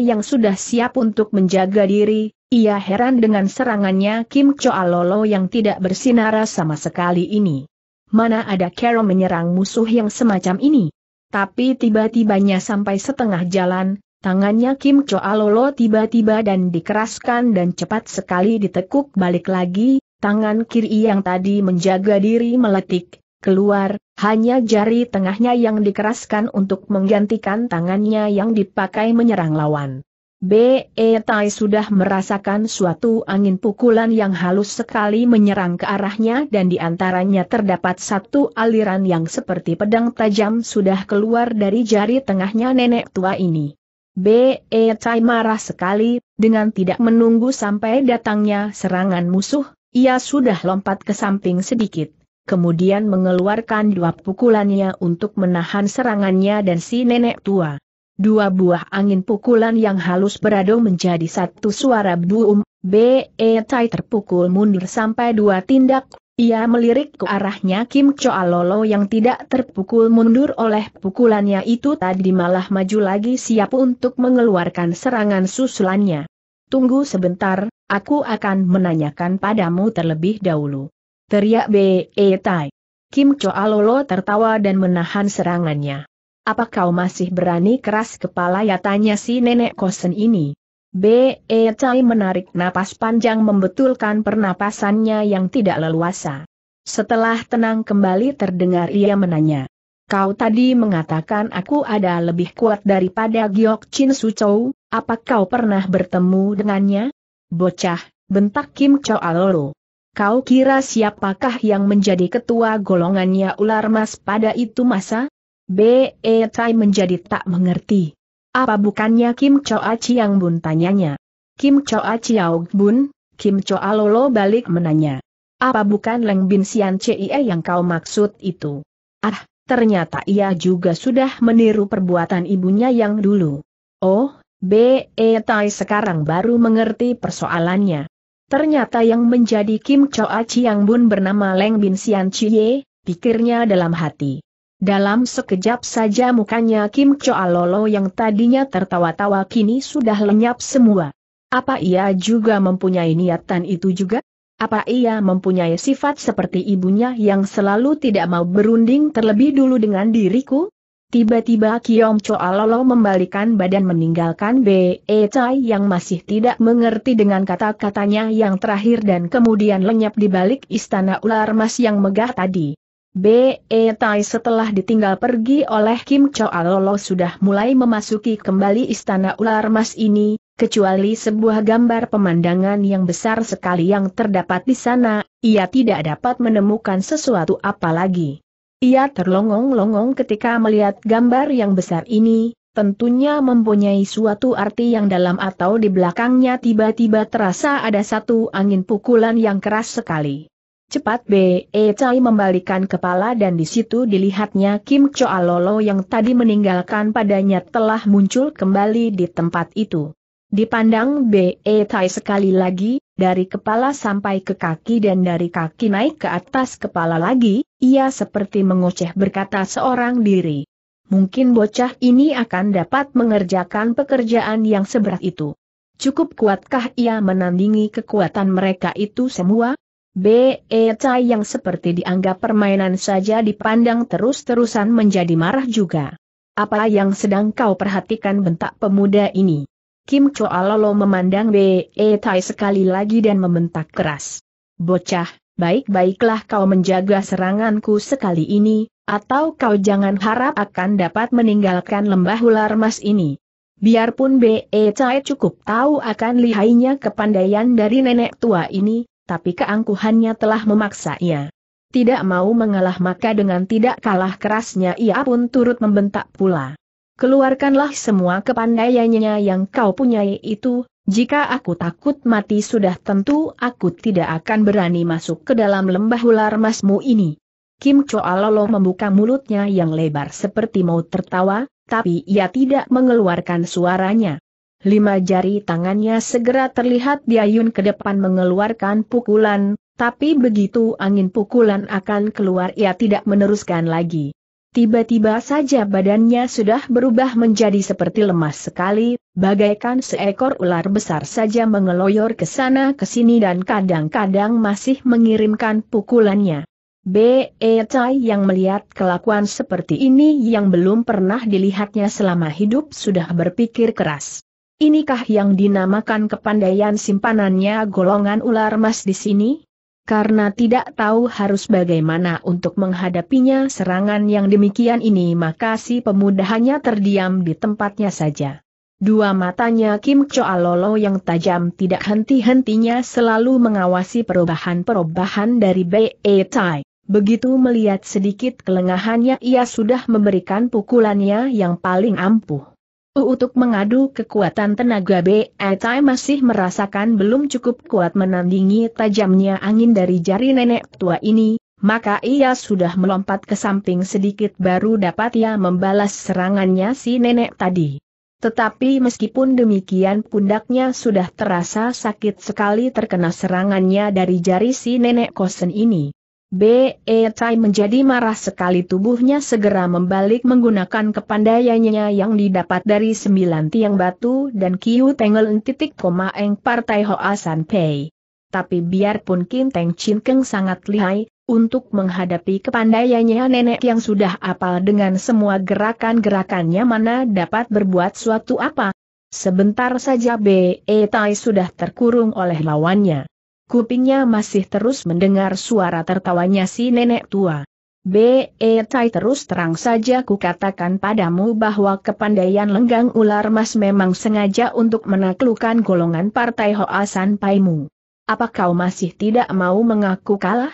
yang sudah siap untuk menjaga diri, ia heran dengan serangannya Kim Choa Lolo yang tidak bersinar sama sekali ini. Mana ada Carol menyerang musuh yang semacam ini? Tapi tiba-tibanya sampai setengah jalan, tangannya Kim Choa Lolo tiba-tiba dan dikeraskan dan cepat sekali ditekuk balik lagi, tangan kiri yang tadi menjaga diri meletik, keluar, hanya jari tengahnya yang dikeraskan untuk menggantikan tangannya yang dipakai menyerang lawan. B.E. Tai sudah merasakan suatu angin pukulan yang halus sekali menyerang ke arahnya dan di antaranya terdapat satu aliran yang seperti pedang tajam sudah keluar dari jari tengahnya nenek tua ini. B.E. Tai marah sekali, dengan tidak menunggu sampai datangnya serangan musuh, ia sudah lompat ke samping sedikit kemudian mengeluarkan dua pukulannya untuk menahan serangannya dan si nenek tua. Dua buah angin pukulan yang halus beradu menjadi satu suara buum, B.E. Tai terpukul mundur sampai dua tindak, ia melirik ke arahnya Kim Choa Lolo yang tidak terpukul mundur oleh pukulannya itu tadi malah maju lagi siap untuk mengeluarkan serangan susulannya. Tunggu sebentar, aku akan menanyakan padamu terlebih dahulu teriak Be Tai. Kim Choa Lolo tertawa dan menahan serangannya. Apa kau masih berani keras kepala ya tanya si nenek kosen ini? Be Tai menarik napas panjang membetulkan pernapasannya yang tidak leluasa. Setelah tenang kembali terdengar ia menanya. Kau tadi mengatakan aku ada lebih kuat daripada Giok Chin Su Chou, apa kau pernah bertemu dengannya? Bocah, bentak Kim Choa Lolo. Kau kira siapakah yang menjadi ketua golongannya ular mas pada itu masa? B.E. Tai menjadi tak mengerti. Apa bukannya Kim Choa Chiang Bun tanyanya? Kim Choa Chiang Bun, Kim Choa Lolo balik menanya. Apa bukan Leng Bin Sian Cie yang kau maksud itu? Ah, ternyata ia juga sudah meniru perbuatan ibunya yang dulu. Oh, B.E. Tai sekarang baru mengerti persoalannya. Ternyata yang menjadi Kim Choa Chiang Bun bernama Leng Bin Sian Chie, pikirnya dalam hati. Dalam sekejap saja mukanya Kim Choa Lolo yang tadinya tertawa-tawa kini sudah lenyap semua. Apa ia juga mempunyai niatan itu juga? Apa ia mempunyai sifat seperti ibunya yang selalu tidak mau berunding terlebih dulu dengan diriku? Tiba-tiba Kiom Lolo membalikan badan meninggalkan Be Chai yang masih tidak mengerti dengan kata-katanya yang terakhir dan kemudian lenyap di balik istana ular emas yang megah tadi. Be Tai setelah ditinggal pergi oleh Kim Choa Lolo sudah mulai memasuki kembali istana ular emas ini, kecuali sebuah gambar pemandangan yang besar sekali yang terdapat di sana, ia tidak dapat menemukan sesuatu apa lagi. Ia terlongong-longong ketika melihat gambar yang besar ini, tentunya mempunyai suatu arti yang dalam atau di belakangnya tiba-tiba terasa ada satu angin pukulan yang keras sekali. Cepat B.E. E Chai membalikan kepala dan di situ dilihatnya Kim Choa Lolo yang tadi meninggalkan padanya telah muncul kembali di tempat itu. Dipandang B.E. Tai sekali lagi, dari kepala sampai ke kaki dan dari kaki naik ke atas kepala lagi, ia seperti mengoceh berkata seorang diri. Mungkin bocah ini akan dapat mengerjakan pekerjaan yang seberat itu. Cukup kuatkah ia menandingi kekuatan mereka itu semua? B.E. Tai yang seperti dianggap permainan saja dipandang terus-terusan menjadi marah juga. Apa yang sedang kau perhatikan bentak pemuda ini? Kim Choalolo memandang Be Tai sekali lagi dan membentak keras. Bocah, baik-baiklah kau menjaga seranganku sekali ini, atau kau jangan harap akan dapat meninggalkan lembah ular mas ini. Biarpun Be Tai cukup tahu akan lihainya kepandaian dari nenek tua ini, tapi keangkuhannya telah memaksanya. Tidak mau mengalah maka dengan tidak kalah kerasnya ia pun turut membentak pula keluarkanlah semua kepandaiannya yang kau punyai itu, jika aku takut mati sudah tentu aku tidak akan berani masuk ke dalam lembah ular masmu ini. Kim Choalolo membuka mulutnya yang lebar seperti mau tertawa, tapi ia tidak mengeluarkan suaranya. Lima jari tangannya segera terlihat diayun ke depan mengeluarkan pukulan, tapi begitu angin pukulan akan keluar ia tidak meneruskan lagi. Tiba-tiba saja badannya sudah berubah menjadi seperti lemas sekali, bagaikan seekor ular besar saja mengeloyor ke sana ke sini dan kadang-kadang masih mengirimkan pukulannya. B.E. yang melihat kelakuan seperti ini yang belum pernah dilihatnya selama hidup sudah berpikir keras. Inikah yang dinamakan kepandaian simpanannya golongan ular emas di sini? karena tidak tahu harus bagaimana untuk menghadapinya serangan yang demikian ini maka si pemuda hanya terdiam di tempatnya saja. Dua matanya Kim Lolo yang tajam tidak henti-hentinya selalu mengawasi perubahan-perubahan dari Bei Tai. Begitu melihat sedikit kelengahannya ia sudah memberikan pukulannya yang paling ampuh untuk mengadu kekuatan tenaga B.E.T.I. masih merasakan belum cukup kuat menandingi tajamnya angin dari jari nenek tua ini, maka ia sudah melompat ke samping sedikit baru dapat ia membalas serangannya si nenek tadi. Tetapi meskipun demikian pundaknya sudah terasa sakit sekali terkena serangannya dari jari si nenek kosen ini. B. E. Tai menjadi marah sekali tubuhnya segera membalik menggunakan kepandaiannya yang didapat dari sembilan tiang batu dan Kiu tengel titik koma eng partai Hoasan Pei. Tapi biarpun Kinteng Cinkeng sangat lihai, untuk menghadapi kepandaiannya nenek yang sudah apal dengan semua gerakan-gerakannya mana dapat berbuat suatu apa. Sebentar saja B.E. Tai sudah terkurung oleh lawannya kupingnya masih terus mendengar suara tertawanya si nenek tua. B.E. Tai terus terang saja kukatakan padamu bahwa kepandaian lenggang ular mas memang sengaja untuk menaklukkan golongan partai Hoa Sanpaimu. Apa kau masih tidak mau mengaku kalah?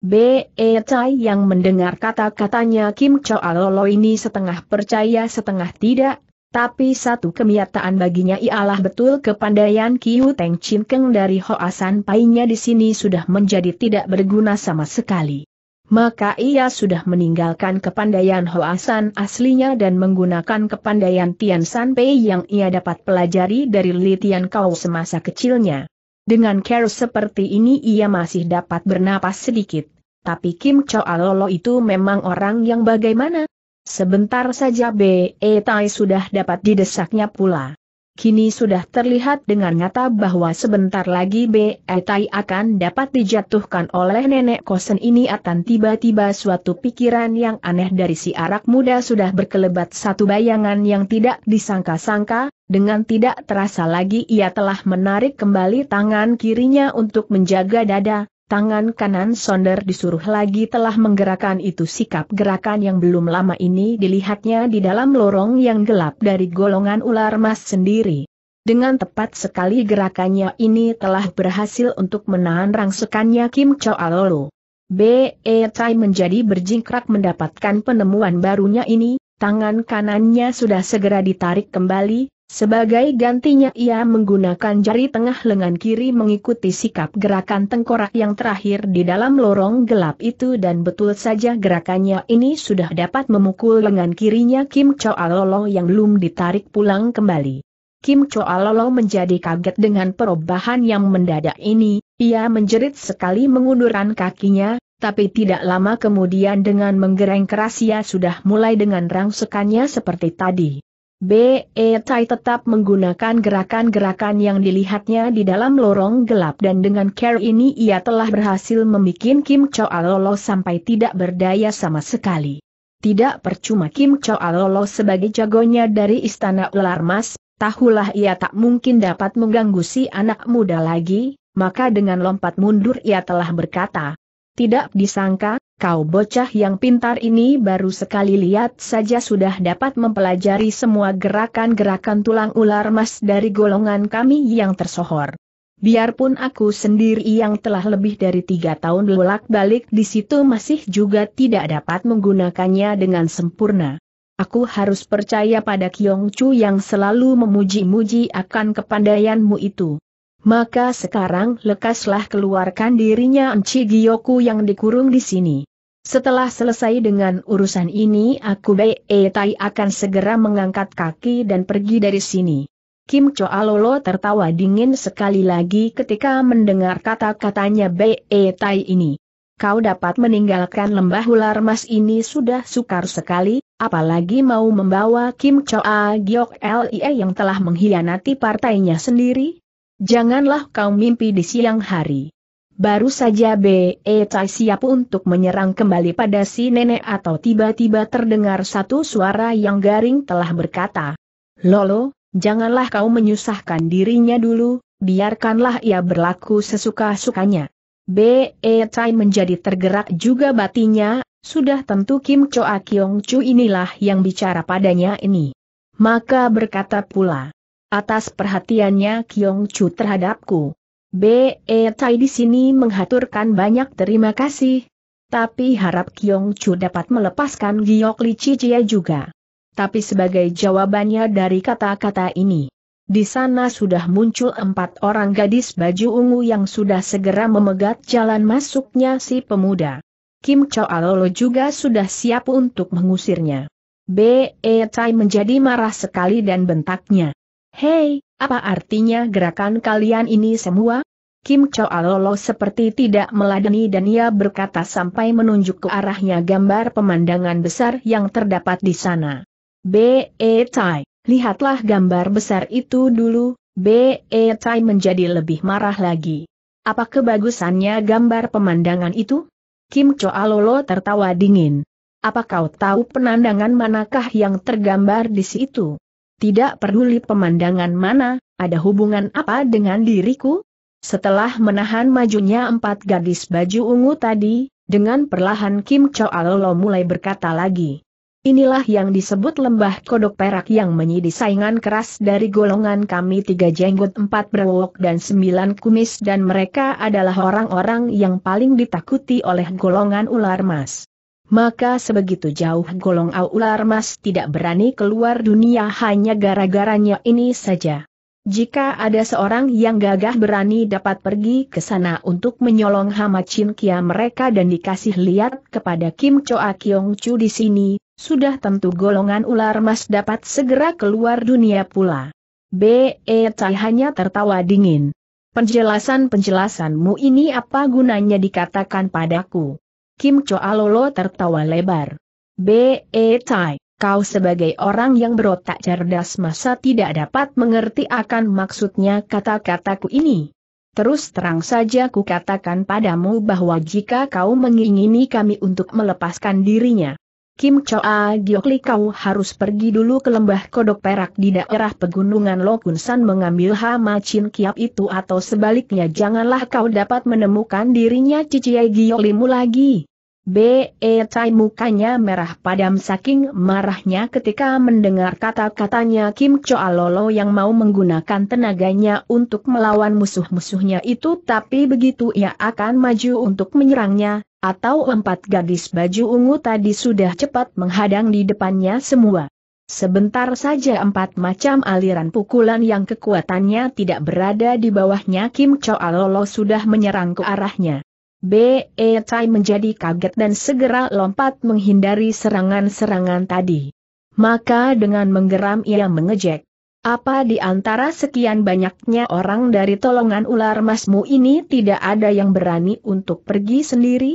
B.E. Tai yang mendengar kata-katanya Kim Choalolo ini setengah percaya setengah tidak, tapi satu kemiataan baginya ialah betul kepandaian Kiu Teng Chin dari Hoasan Painya di sini sudah menjadi tidak berguna sama sekali. Maka ia sudah meninggalkan kepandaian Hoasan aslinya dan menggunakan kepandaian Tian San Pei yang ia dapat pelajari dari Li Tian Kau semasa kecilnya. Dengan care seperti ini ia masih dapat bernapas sedikit, tapi Kim Chao Lolo itu memang orang yang bagaimana? Sebentar saja B.E. Eh, tai sudah dapat didesaknya pula. Kini sudah terlihat dengan nyata bahwa sebentar lagi B.E. Eh, tai akan dapat dijatuhkan oleh nenek kosen ini akan tiba-tiba suatu pikiran yang aneh dari si arak muda sudah berkelebat satu bayangan yang tidak disangka-sangka, dengan tidak terasa lagi ia telah menarik kembali tangan kirinya untuk menjaga dada, tangan kanan sonder disuruh lagi telah menggerakkan itu sikap gerakan yang belum lama ini dilihatnya di dalam lorong yang gelap dari golongan ular mas sendiri. Dengan tepat sekali gerakannya ini telah berhasil untuk menahan rangsekannya Kim Choalolo. B.E. Tai e menjadi berjingkrak mendapatkan penemuan barunya ini, tangan kanannya sudah segera ditarik kembali, sebagai gantinya ia menggunakan jari tengah lengan kiri mengikuti sikap gerakan tengkorak yang terakhir di dalam lorong gelap itu dan betul saja gerakannya ini sudah dapat memukul lengan kirinya Kim Choa yang belum ditarik pulang kembali. Kim Choa menjadi kaget dengan perubahan yang mendadak ini, ia menjerit sekali mengundurkan kakinya, tapi tidak lama kemudian dengan menggereng keras ia sudah mulai dengan rangsekannya seperti tadi. B.E. Tai tetap menggunakan gerakan-gerakan yang dilihatnya di dalam lorong gelap dan dengan care ini ia telah berhasil membuat Kim Cho Alolo sampai tidak berdaya sama sekali. Tidak percuma Kim Cho Alolo sebagai jagonya dari Istana Ular Mas, tahulah ia tak mungkin dapat mengganggu si anak muda lagi, maka dengan lompat mundur ia telah berkata, tidak disangka, kau bocah yang pintar ini baru sekali lihat saja sudah dapat mempelajari semua gerakan-gerakan tulang ular emas dari golongan kami yang tersohor. Biarpun aku sendiri yang telah lebih dari tiga tahun bolak-balik di situ masih juga tidak dapat menggunakannya dengan sempurna. Aku harus percaya pada Kiong Chu yang selalu memuji-muji akan kepandaianmu itu. Maka sekarang lekaslah keluarkan dirinya Enci Giyoku yang dikurung di sini. Setelah selesai dengan urusan ini aku Bei eh Tai akan segera mengangkat kaki dan pergi dari sini. Kim Choa Lolo tertawa dingin sekali lagi ketika mendengar kata-katanya Bei eh Tai ini. Kau dapat meninggalkan lembah ular mas ini sudah sukar sekali, apalagi mau membawa Kim Choa Giok Lie yang telah mengkhianati partainya sendiri? Janganlah kau mimpi di siang hari. Baru saja B.E. Tai siap untuk menyerang kembali pada si nenek atau tiba-tiba terdengar satu suara yang garing telah berkata, Lolo, janganlah kau menyusahkan dirinya dulu, biarkanlah ia berlaku sesuka-sukanya. B.E. Tai menjadi tergerak juga batinya, sudah tentu Kim Choa Kyong Chu inilah yang bicara padanya ini. Maka berkata pula, atas perhatiannya Kyong Chu terhadapku. B.E. Tai di sini menghaturkan banyak terima kasih. Tapi harap Kyong Chu dapat melepaskan Giok Li Chijia juga. Tapi sebagai jawabannya dari kata-kata ini. Di sana sudah muncul empat orang gadis baju ungu yang sudah segera memegat jalan masuknya si pemuda. Kim Alolo juga sudah siap untuk mengusirnya. B.E. Tai menjadi marah sekali dan bentaknya. Hei, apa artinya gerakan kalian ini semua? Kim Choa Lolo seperti tidak meladeni dan ia berkata sampai menunjuk ke arahnya gambar pemandangan besar yang terdapat di sana. B.E. Tai, lihatlah gambar besar itu dulu, B.E. Tai menjadi lebih marah lagi. Apa kebagusannya gambar pemandangan itu? Kim Choa Lolo tertawa dingin. Apa kau tahu penandangan manakah yang tergambar di situ? Tidak peduli pemandangan mana, ada hubungan apa dengan diriku? Setelah menahan majunya empat gadis baju ungu tadi, dengan perlahan Kim chol Alolo mulai berkata lagi. Inilah yang disebut lembah kodok perak yang menyidi saingan keras dari golongan kami tiga jenggot empat berwok dan sembilan kumis dan mereka adalah orang-orang yang paling ditakuti oleh golongan ular mas. Maka sebegitu jauh golong ular Mas tidak berani keluar dunia hanya gara-garanya ini saja. Jika ada seorang yang gagah berani dapat pergi ke sana untuk menyolong hama Chin Kia mereka dan dikasih lihat kepada Kim Choa Kyong Chu di sini, sudah tentu golongan ular mas dapat segera keluar dunia pula. B.E. Tai hanya tertawa dingin. Penjelasan-penjelasanmu ini apa gunanya dikatakan padaku? Kim Choa Lolo tertawa lebar. B.E. Tai, kau sebagai orang yang berotak cerdas masa tidak dapat mengerti akan maksudnya kata-kataku ini. Terus terang saja ku katakan padamu bahwa jika kau mengingini kami untuk melepaskan dirinya. Kim Choa Giokli kau harus pergi dulu ke lembah kodok perak di daerah pegunungan Lokunsan mengambil hama Chin Kiap itu atau sebaliknya janganlah kau dapat menemukan dirinya Giokli mu lagi. B. E. Tai mukanya merah padam saking marahnya ketika mendengar kata-katanya Kim Lolo yang mau menggunakan tenaganya untuk melawan musuh-musuhnya itu tapi begitu ia akan maju untuk menyerangnya, atau empat gadis baju ungu tadi sudah cepat menghadang di depannya semua. Sebentar saja empat macam aliran pukulan yang kekuatannya tidak berada di bawahnya Kim Lolo sudah menyerang ke arahnya. Be Tai menjadi kaget dan segera lompat menghindari serangan-serangan tadi. Maka dengan menggeram ia mengejek. Apa di antara sekian banyaknya orang dari tolongan ular masmu ini tidak ada yang berani untuk pergi sendiri?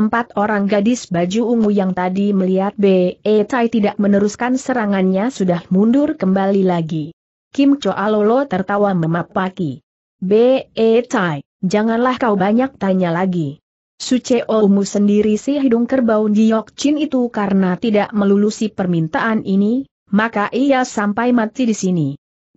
Empat orang gadis baju ungu yang tadi melihat Be Tai tidak meneruskan serangannya sudah mundur kembali lagi. Kim Alolo tertawa memapaki. Be Tai janganlah kau banyak tanya lagi. Suceoumu sendiri si hidung kerbau Chin itu karena tidak melulusi permintaan ini, maka ia sampai mati di sini.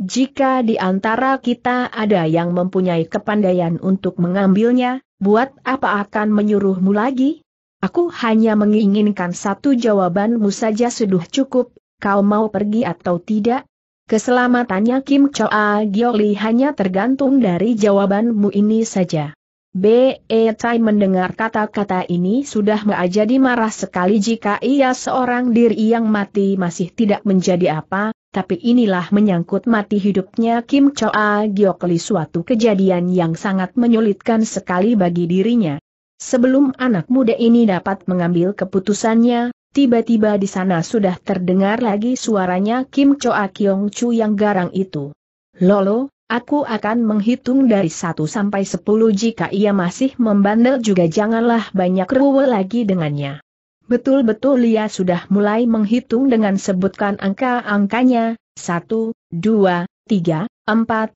Jika di antara kita ada yang mempunyai kepandaian untuk mengambilnya, buat apa akan menyuruhmu lagi? Aku hanya menginginkan satu jawabanmu saja sudah cukup, kau mau pergi atau tidak? Keselamatannya Kim Choa Gioli hanya tergantung dari jawabanmu ini saja. B.E. Tai mendengar kata-kata ini sudah menjadi marah sekali jika ia seorang diri yang mati masih tidak menjadi apa, tapi inilah menyangkut mati hidupnya Kim Choa Gyokli suatu kejadian yang sangat menyulitkan sekali bagi dirinya. Sebelum anak muda ini dapat mengambil keputusannya, Tiba-tiba di sana sudah terdengar lagi suaranya Kim Choa Kyong Chu yang garang itu. Lolo, aku akan menghitung dari 1 sampai 10 jika ia masih membandel juga janganlah banyak ruwe lagi dengannya. Betul-betul ia sudah mulai menghitung dengan sebutkan angka-angkanya, 1, 2, 3, 4, 5, 7, 8.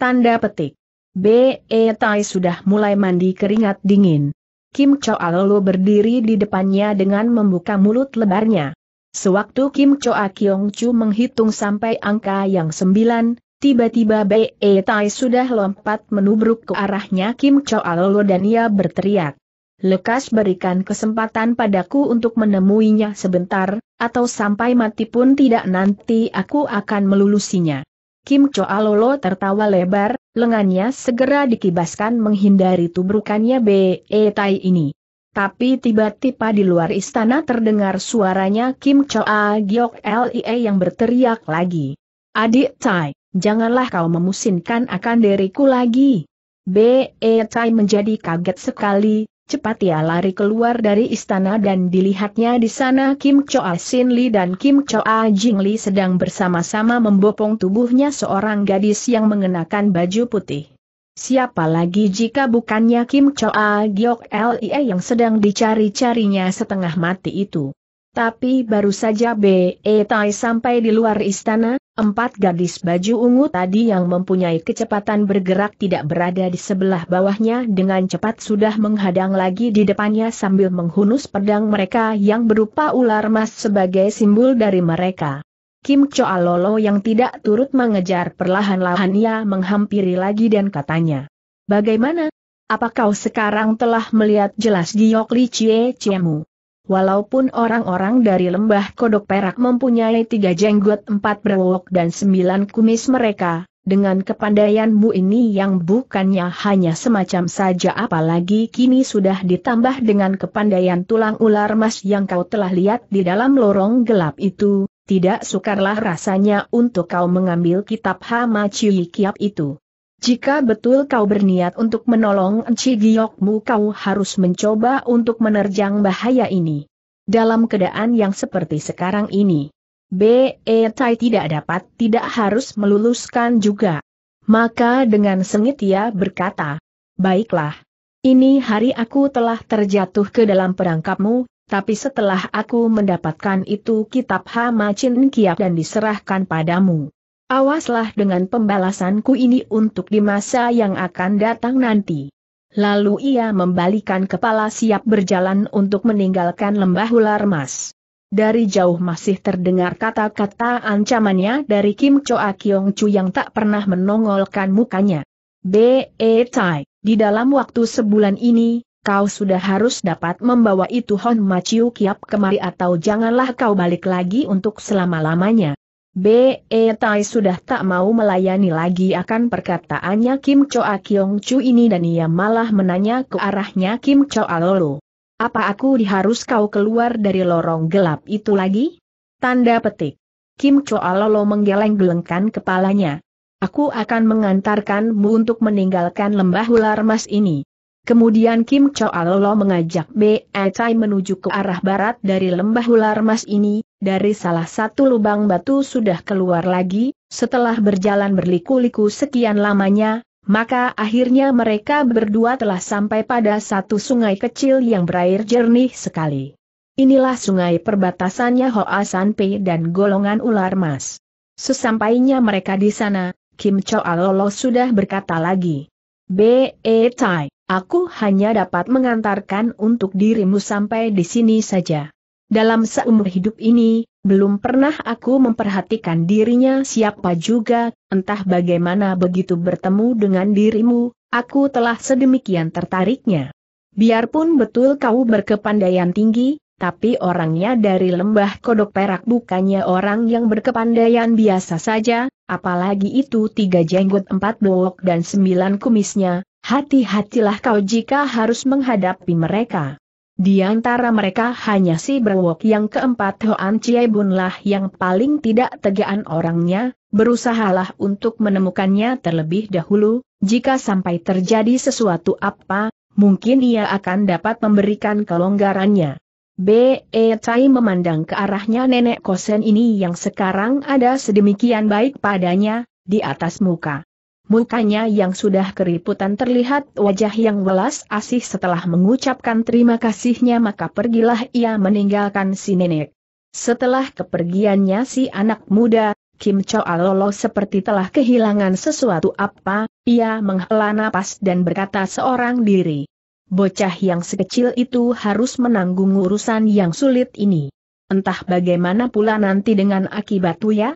Tanda petik. B.E. Tai sudah mulai mandi keringat dingin. Kim Choa Lolo berdiri di depannya dengan membuka mulut lebarnya. Sewaktu Kim Choa Kyong Chu menghitung sampai angka yang sembilan, tiba-tiba Be Tai sudah lompat menubruk ke arahnya Kim Choa Lolo dan ia berteriak. Lekas berikan kesempatan padaku untuk menemuinya sebentar, atau sampai mati pun tidak nanti aku akan melulusinya. Kim Choa Lolo tertawa lebar, lengannya segera dikibaskan menghindari tubrukannya B.E. Eh, tai ini. Tapi tiba-tiba di luar istana terdengar suaranya Kim Choa Giok Lie yang berteriak lagi. Adik Tai, janganlah kau memusinkan akan diriku lagi. B.E. Eh, tai menjadi kaget sekali, Cepat ia lari keluar dari istana dan dilihatnya di sana Kim Choa Sin Lee dan Kim Choa Jing Lee sedang bersama-sama membopong tubuhnya seorang gadis yang mengenakan baju putih. Siapa lagi jika bukannya Kim Choa Giok Lie yang sedang dicari-carinya setengah mati itu. Tapi baru saja B.E. Tai sampai di luar istana, empat gadis baju ungu tadi yang mempunyai kecepatan bergerak tidak berada di sebelah bawahnya dengan cepat sudah menghadang lagi di depannya sambil menghunus pedang mereka yang berupa ular emas sebagai simbol dari mereka. Kim Choa Lolo yang tidak turut mengejar perlahan-lahan ia menghampiri lagi dan katanya. Bagaimana? Apa kau sekarang telah melihat jelas Giyok Li Chie Chiemu? Walaupun orang-orang dari lembah kodok perak mempunyai tiga jenggot empat berwok dan sembilan kumis mereka, dengan kepandaianmu ini yang bukannya hanya semacam saja apalagi kini sudah ditambah dengan kepandaian tulang ular emas yang kau telah lihat di dalam lorong gelap itu, tidak sukarlah rasanya untuk kau mengambil kitab Hama Cui Kiap itu. Jika betul kau berniat untuk menolong Enci Giokmu kau harus mencoba untuk menerjang bahaya ini. Dalam keadaan yang seperti sekarang ini, B.E. Tai tidak dapat tidak harus meluluskan juga. Maka dengan sengit ia berkata, Baiklah, ini hari aku telah terjatuh ke dalam perangkapmu, tapi setelah aku mendapatkan itu kitab Hama Chin Kiap dan diserahkan padamu. Awaslah dengan pembalasanku ini untuk di masa yang akan datang nanti. Lalu ia membalikan kepala siap berjalan untuk meninggalkan lembah ular mas. Dari jauh masih terdengar kata-kata ancamannya dari Kim Choa Kyong Chu yang tak pernah menongolkan mukanya. B.E. Tai, di dalam waktu sebulan ini, kau sudah harus dapat membawa itu Hon Machiu Kiap kemari atau janganlah kau balik lagi untuk selama-lamanya. B. E. Tai sudah tak mau melayani lagi akan perkataannya Kim Choa Kyong Chu ini dan ia malah menanya ke arahnya Kim Choa Lolo. Apa aku diharus kau keluar dari lorong gelap itu lagi? Tanda petik. Kim Choa Lolo menggeleng-gelengkan kepalanya. Aku akan mengantarkanmu untuk meninggalkan lembah ular emas ini. Kemudian Kim Alolo mengajak B. E. menuju ke arah barat dari lembah ular mas ini, dari salah satu lubang batu sudah keluar lagi, setelah berjalan berliku-liku sekian lamanya, maka akhirnya mereka berdua telah sampai pada satu sungai kecil yang berair jernih sekali. Inilah sungai perbatasannya Hoa Pei dan golongan ular mas. Sesampainya mereka di sana, Kim Alolo sudah berkata lagi. B.E. Chai. Aku hanya dapat mengantarkan untuk dirimu sampai di sini saja. Dalam seumur hidup ini, belum pernah aku memperhatikan dirinya siapa juga, entah bagaimana begitu bertemu dengan dirimu, aku telah sedemikian tertariknya. Biarpun betul kau berkepandaian tinggi, tapi orangnya dari lembah kodok perak bukannya orang yang berkepandaian biasa saja, apalagi itu tiga jenggot empat blok dan sembilan kumisnya, Hati-hatilah kau jika harus menghadapi mereka. Di antara mereka hanya si berwok yang keempat Hoan Chie Bun yang paling tidak tegaan orangnya, berusahalah untuk menemukannya terlebih dahulu, jika sampai terjadi sesuatu apa, mungkin ia akan dapat memberikan kelonggarannya. B.E. Cai memandang ke arahnya nenek kosen ini yang sekarang ada sedemikian baik padanya, di atas muka. Mukanya yang sudah keriputan terlihat wajah yang welas asih setelah mengucapkan terima kasihnya maka pergilah ia meninggalkan si nenek. Setelah kepergiannya si anak muda, Kim Choa Lolo seperti telah kehilangan sesuatu apa, ia menghela napas dan berkata seorang diri. Bocah yang sekecil itu harus menanggung urusan yang sulit ini. Entah bagaimana pula nanti dengan akibat ya?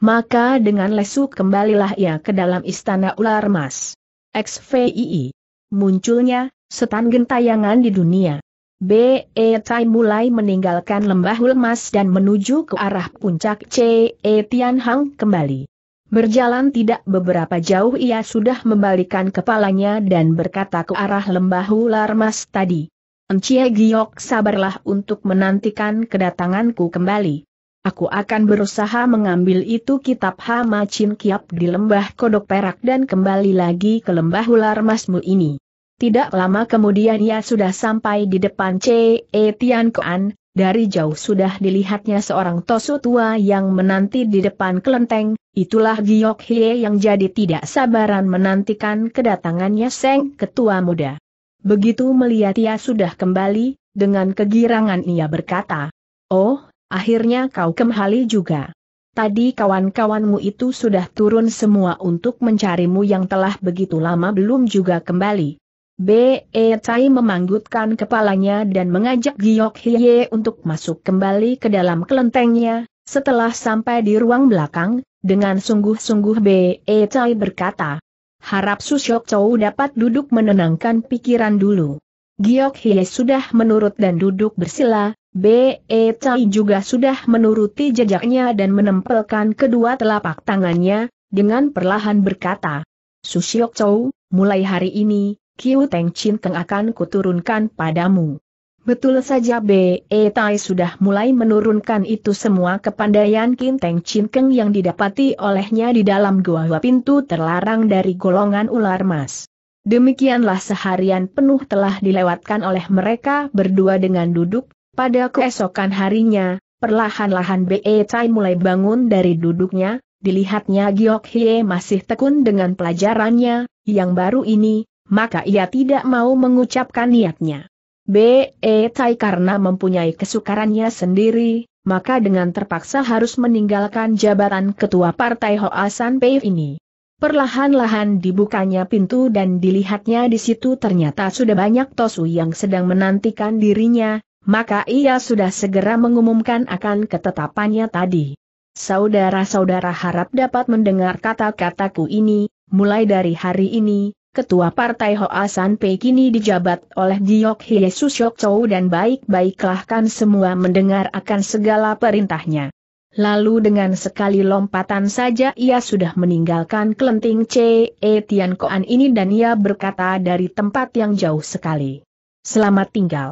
Maka dengan lesu kembalilah ia ke dalam istana ular emas. XVII. Munculnya, setan gentayangan di dunia. B. E. Tai mulai meninggalkan lembah Ulmas dan menuju ke arah puncak Ce Tianhang kembali. Berjalan tidak beberapa jauh ia sudah membalikan kepalanya dan berkata ke arah lembah ular emas tadi. Encie Giok sabarlah untuk menantikan kedatanganku kembali. Aku akan berusaha mengambil itu kitab Hama Chin Kiap di lembah kodok perak dan kembali lagi ke lembah ular masmu ini. Tidak lama kemudian ia sudah sampai di depan C. E. Tian Koan, dari jauh sudah dilihatnya seorang tosu tua yang menanti di depan kelenteng, itulah Giok Hie yang jadi tidak sabaran menantikan kedatangannya Seng Ketua Muda. Begitu melihat ia sudah kembali, dengan kegirangan ia berkata, Oh, Akhirnya kau kembali juga. Tadi kawan-kawanmu itu sudah turun semua untuk mencarimu yang telah begitu lama belum juga kembali. B.E. E, tai memanggutkan kepalanya dan mengajak Giok Hiye untuk masuk kembali ke dalam kelentengnya, setelah sampai di ruang belakang, dengan sungguh-sungguh B.E. E, tai berkata, Harap Susyok Chou dapat duduk menenangkan pikiran dulu. Giok Hye sudah menurut dan duduk bersila, B.E. Cai juga sudah menuruti jejaknya dan menempelkan kedua telapak tangannya, dengan perlahan berkata, Susiok Chou, mulai hari ini, Kiu Teng Chin Teng akan kuturunkan padamu. Betul saja B.E. Tai sudah mulai menurunkan itu semua kepandaian Kim Teng Chin Keng yang didapati olehnya di dalam gua pintu terlarang dari golongan ular mas. Demikianlah seharian penuh telah dilewatkan oleh mereka berdua dengan duduk, pada keesokan harinya, perlahan-lahan Be Tai mulai bangun dari duduknya, dilihatnya Giok Hie masih tekun dengan pelajarannya, yang baru ini, maka ia tidak mau mengucapkan niatnya. Be Tai karena mempunyai kesukarannya sendiri, maka dengan terpaksa harus meninggalkan jabatan ketua partai Hoasan San Pei ini. Perlahan-lahan dibukanya pintu dan dilihatnya di situ ternyata sudah banyak Tosu yang sedang menantikan dirinya, maka ia sudah segera mengumumkan akan ketetapannya tadi. Saudara-saudara harap dapat mendengar kata-kataku ini, mulai dari hari ini, Ketua Partai Hoasan San Pei kini dijabat oleh Diok Hye Susyok Chou dan baik-baiklah kan semua mendengar akan segala perintahnya. Lalu dengan sekali lompatan saja ia sudah meninggalkan kelenting C. E Tian Koan ini dan ia berkata dari tempat yang jauh sekali. Selamat tinggal.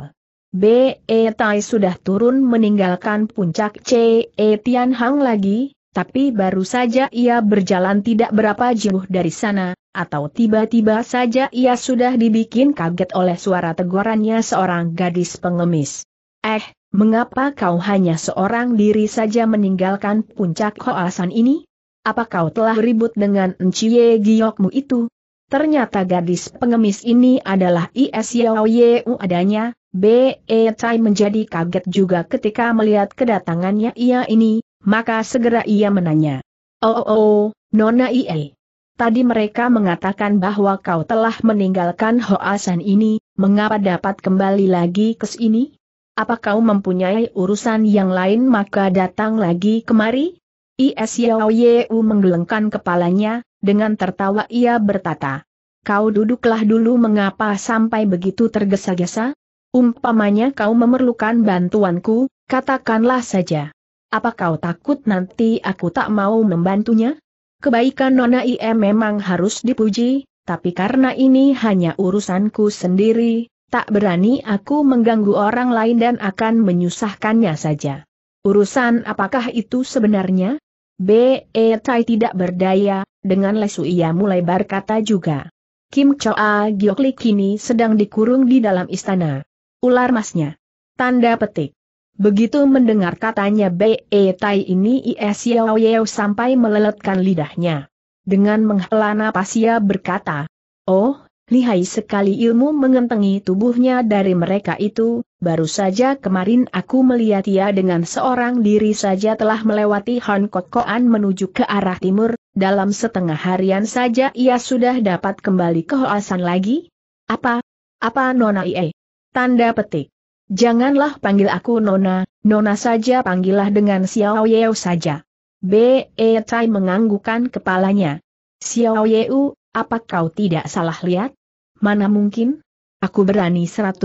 B. E. Tai sudah turun meninggalkan puncak C. E. Tian Hang lagi, tapi baru saja ia berjalan tidak berapa jauh dari sana, atau tiba-tiba saja ia sudah dibikin kaget oleh suara tegurannya seorang gadis pengemis. Eh, mengapa kau hanya seorang diri saja meninggalkan puncak koasan ini? Apa kau telah ribut dengan Enciye Giokmu itu? Ternyata gadis pengemis ini adalah Is Yao Yeu adanya, Be E. menjadi kaget juga ketika melihat kedatangannya ia ini, maka segera ia menanya. Oh, oh, oh Nona Ie. Tadi mereka mengatakan bahwa kau telah meninggalkan Hoasan ini, mengapa dapat kembali lagi ke sini? Apa kau mempunyai urusan yang lain maka datang lagi kemari? Is Yao Yeu menggelengkan kepalanya, dengan tertawa ia bertata. Kau duduklah dulu mengapa sampai begitu tergesa-gesa? Umpamanya kau memerlukan bantuanku, katakanlah saja. Apa kau takut nanti aku tak mau membantunya? Kebaikan Nona IE memang harus dipuji, tapi karena ini hanya urusanku sendiri, tak berani aku mengganggu orang lain dan akan menyusahkannya saja. Urusan apakah itu sebenarnya? B.E. Tai tidak berdaya, dengan lesu ia mulai berkata juga. Kim Choa Giokli kini sedang dikurung di dalam istana. Ular masnya. Tanda petik. Begitu mendengar katanya Be e Tai ini Is Yao Yeo sampai meleletkan lidahnya. Dengan menghela napas ia berkata, Oh, lihai sekali ilmu mengentengi tubuhnya dari mereka itu, baru saja kemarin aku melihat ia dengan seorang diri saja telah melewati Han Kokoan menuju ke arah timur, dalam setengah harian saja ia sudah dapat kembali ke Hoasan lagi? Apa? Apa Nona Ie? Tanda petik. Janganlah panggil aku Nona, Nona saja panggillah dengan Xiao Yeo saja. B.E. E. Tai menganggukan kepalanya. Xiao Yeo, apa kau tidak salah lihat? Mana mungkin? Aku berani 100%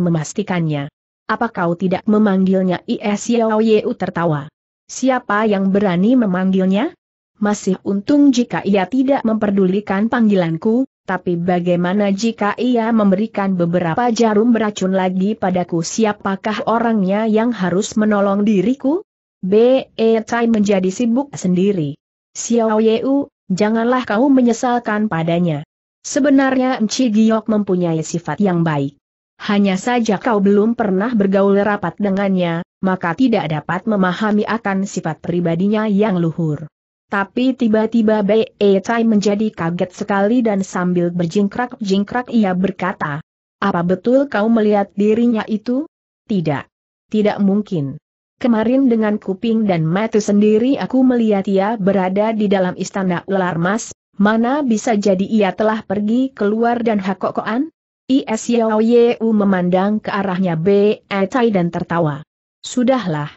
memastikannya. Apa kau tidak memanggilnya? Is Xiao Yeo tertawa. Siapa yang berani memanggilnya? Masih untung jika ia tidak memperdulikan panggilanku, tapi bagaimana jika ia memberikan beberapa jarum beracun lagi padaku siapakah orangnya yang harus menolong diriku? B.E. Tai menjadi sibuk sendiri. Xiao Yeu, janganlah kau menyesalkan padanya. Sebenarnya Enci Giok mempunyai sifat yang baik. Hanya saja kau belum pernah bergaul rapat dengannya, maka tidak dapat memahami akan sifat pribadinya yang luhur. Tapi tiba-tiba Bei Tai menjadi kaget sekali dan sambil berjingkrak-jingkrak ia berkata, Apa betul kau melihat dirinya itu? Tidak. Tidak mungkin. Kemarin dengan kuping dan mata sendiri aku melihat ia berada di dalam istana ular mas, mana bisa jadi ia telah pergi keluar dan hakokoan? Is Yao U memandang ke arahnya Bei Tai dan tertawa. Sudahlah.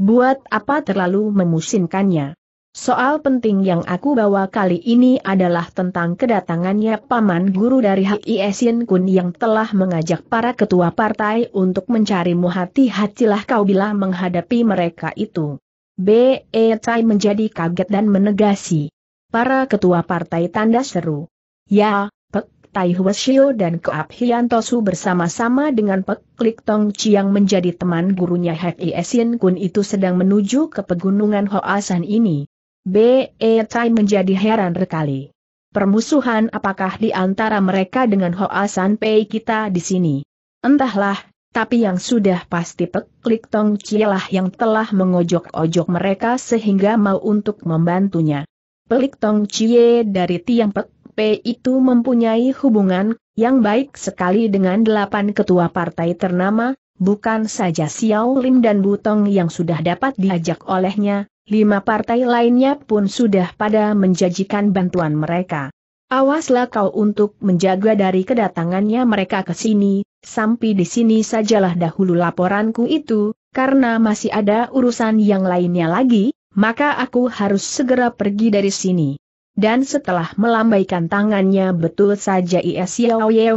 Buat apa terlalu memusinkannya? Soal penting yang aku bawa kali ini adalah tentang kedatangannya Paman Guru dari Hiesin Kun yang telah mengajak para ketua partai untuk mencari muhati hatilah kau bila menghadapi mereka itu. B.E. E, tai menjadi kaget dan menegasi. Para ketua partai tanda seru. Ya, Pek Tai Huashio dan Keap Hiantosu bersama-sama dengan Pek Klik Tong Chiang menjadi teman gurunya Hiesin Iesin Kun itu sedang menuju ke pegunungan Hoasan ini. Be E. Tai menjadi heran rekali. Permusuhan apakah di antara mereka dengan Hoa San Pei kita di sini? Entahlah, tapi yang sudah pasti Peklik Tong Cielah yang telah mengojok-ojok mereka sehingga mau untuk membantunya. Pelik Tong Cie dari Tiang Pek P itu mempunyai hubungan yang baik sekali dengan delapan ketua partai ternama, bukan saja Xiao Lim dan Butong yang sudah dapat diajak olehnya, lima partai lainnya pun sudah pada menjanjikan bantuan mereka. Awaslah kau untuk menjaga dari kedatangannya mereka ke sini, sampai di sini sajalah dahulu laporanku itu, karena masih ada urusan yang lainnya lagi, maka aku harus segera pergi dari sini. Dan setelah melambaikan tangannya betul saja Is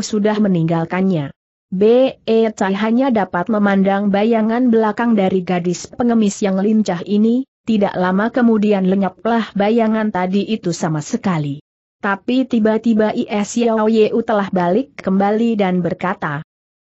sudah meninggalkannya. B.E. Tai hanya dapat memandang bayangan belakang dari gadis pengemis yang lincah ini, tidak lama kemudian lenyaplah bayangan tadi itu sama sekali. Tapi tiba-tiba Is Yeu telah balik kembali dan berkata,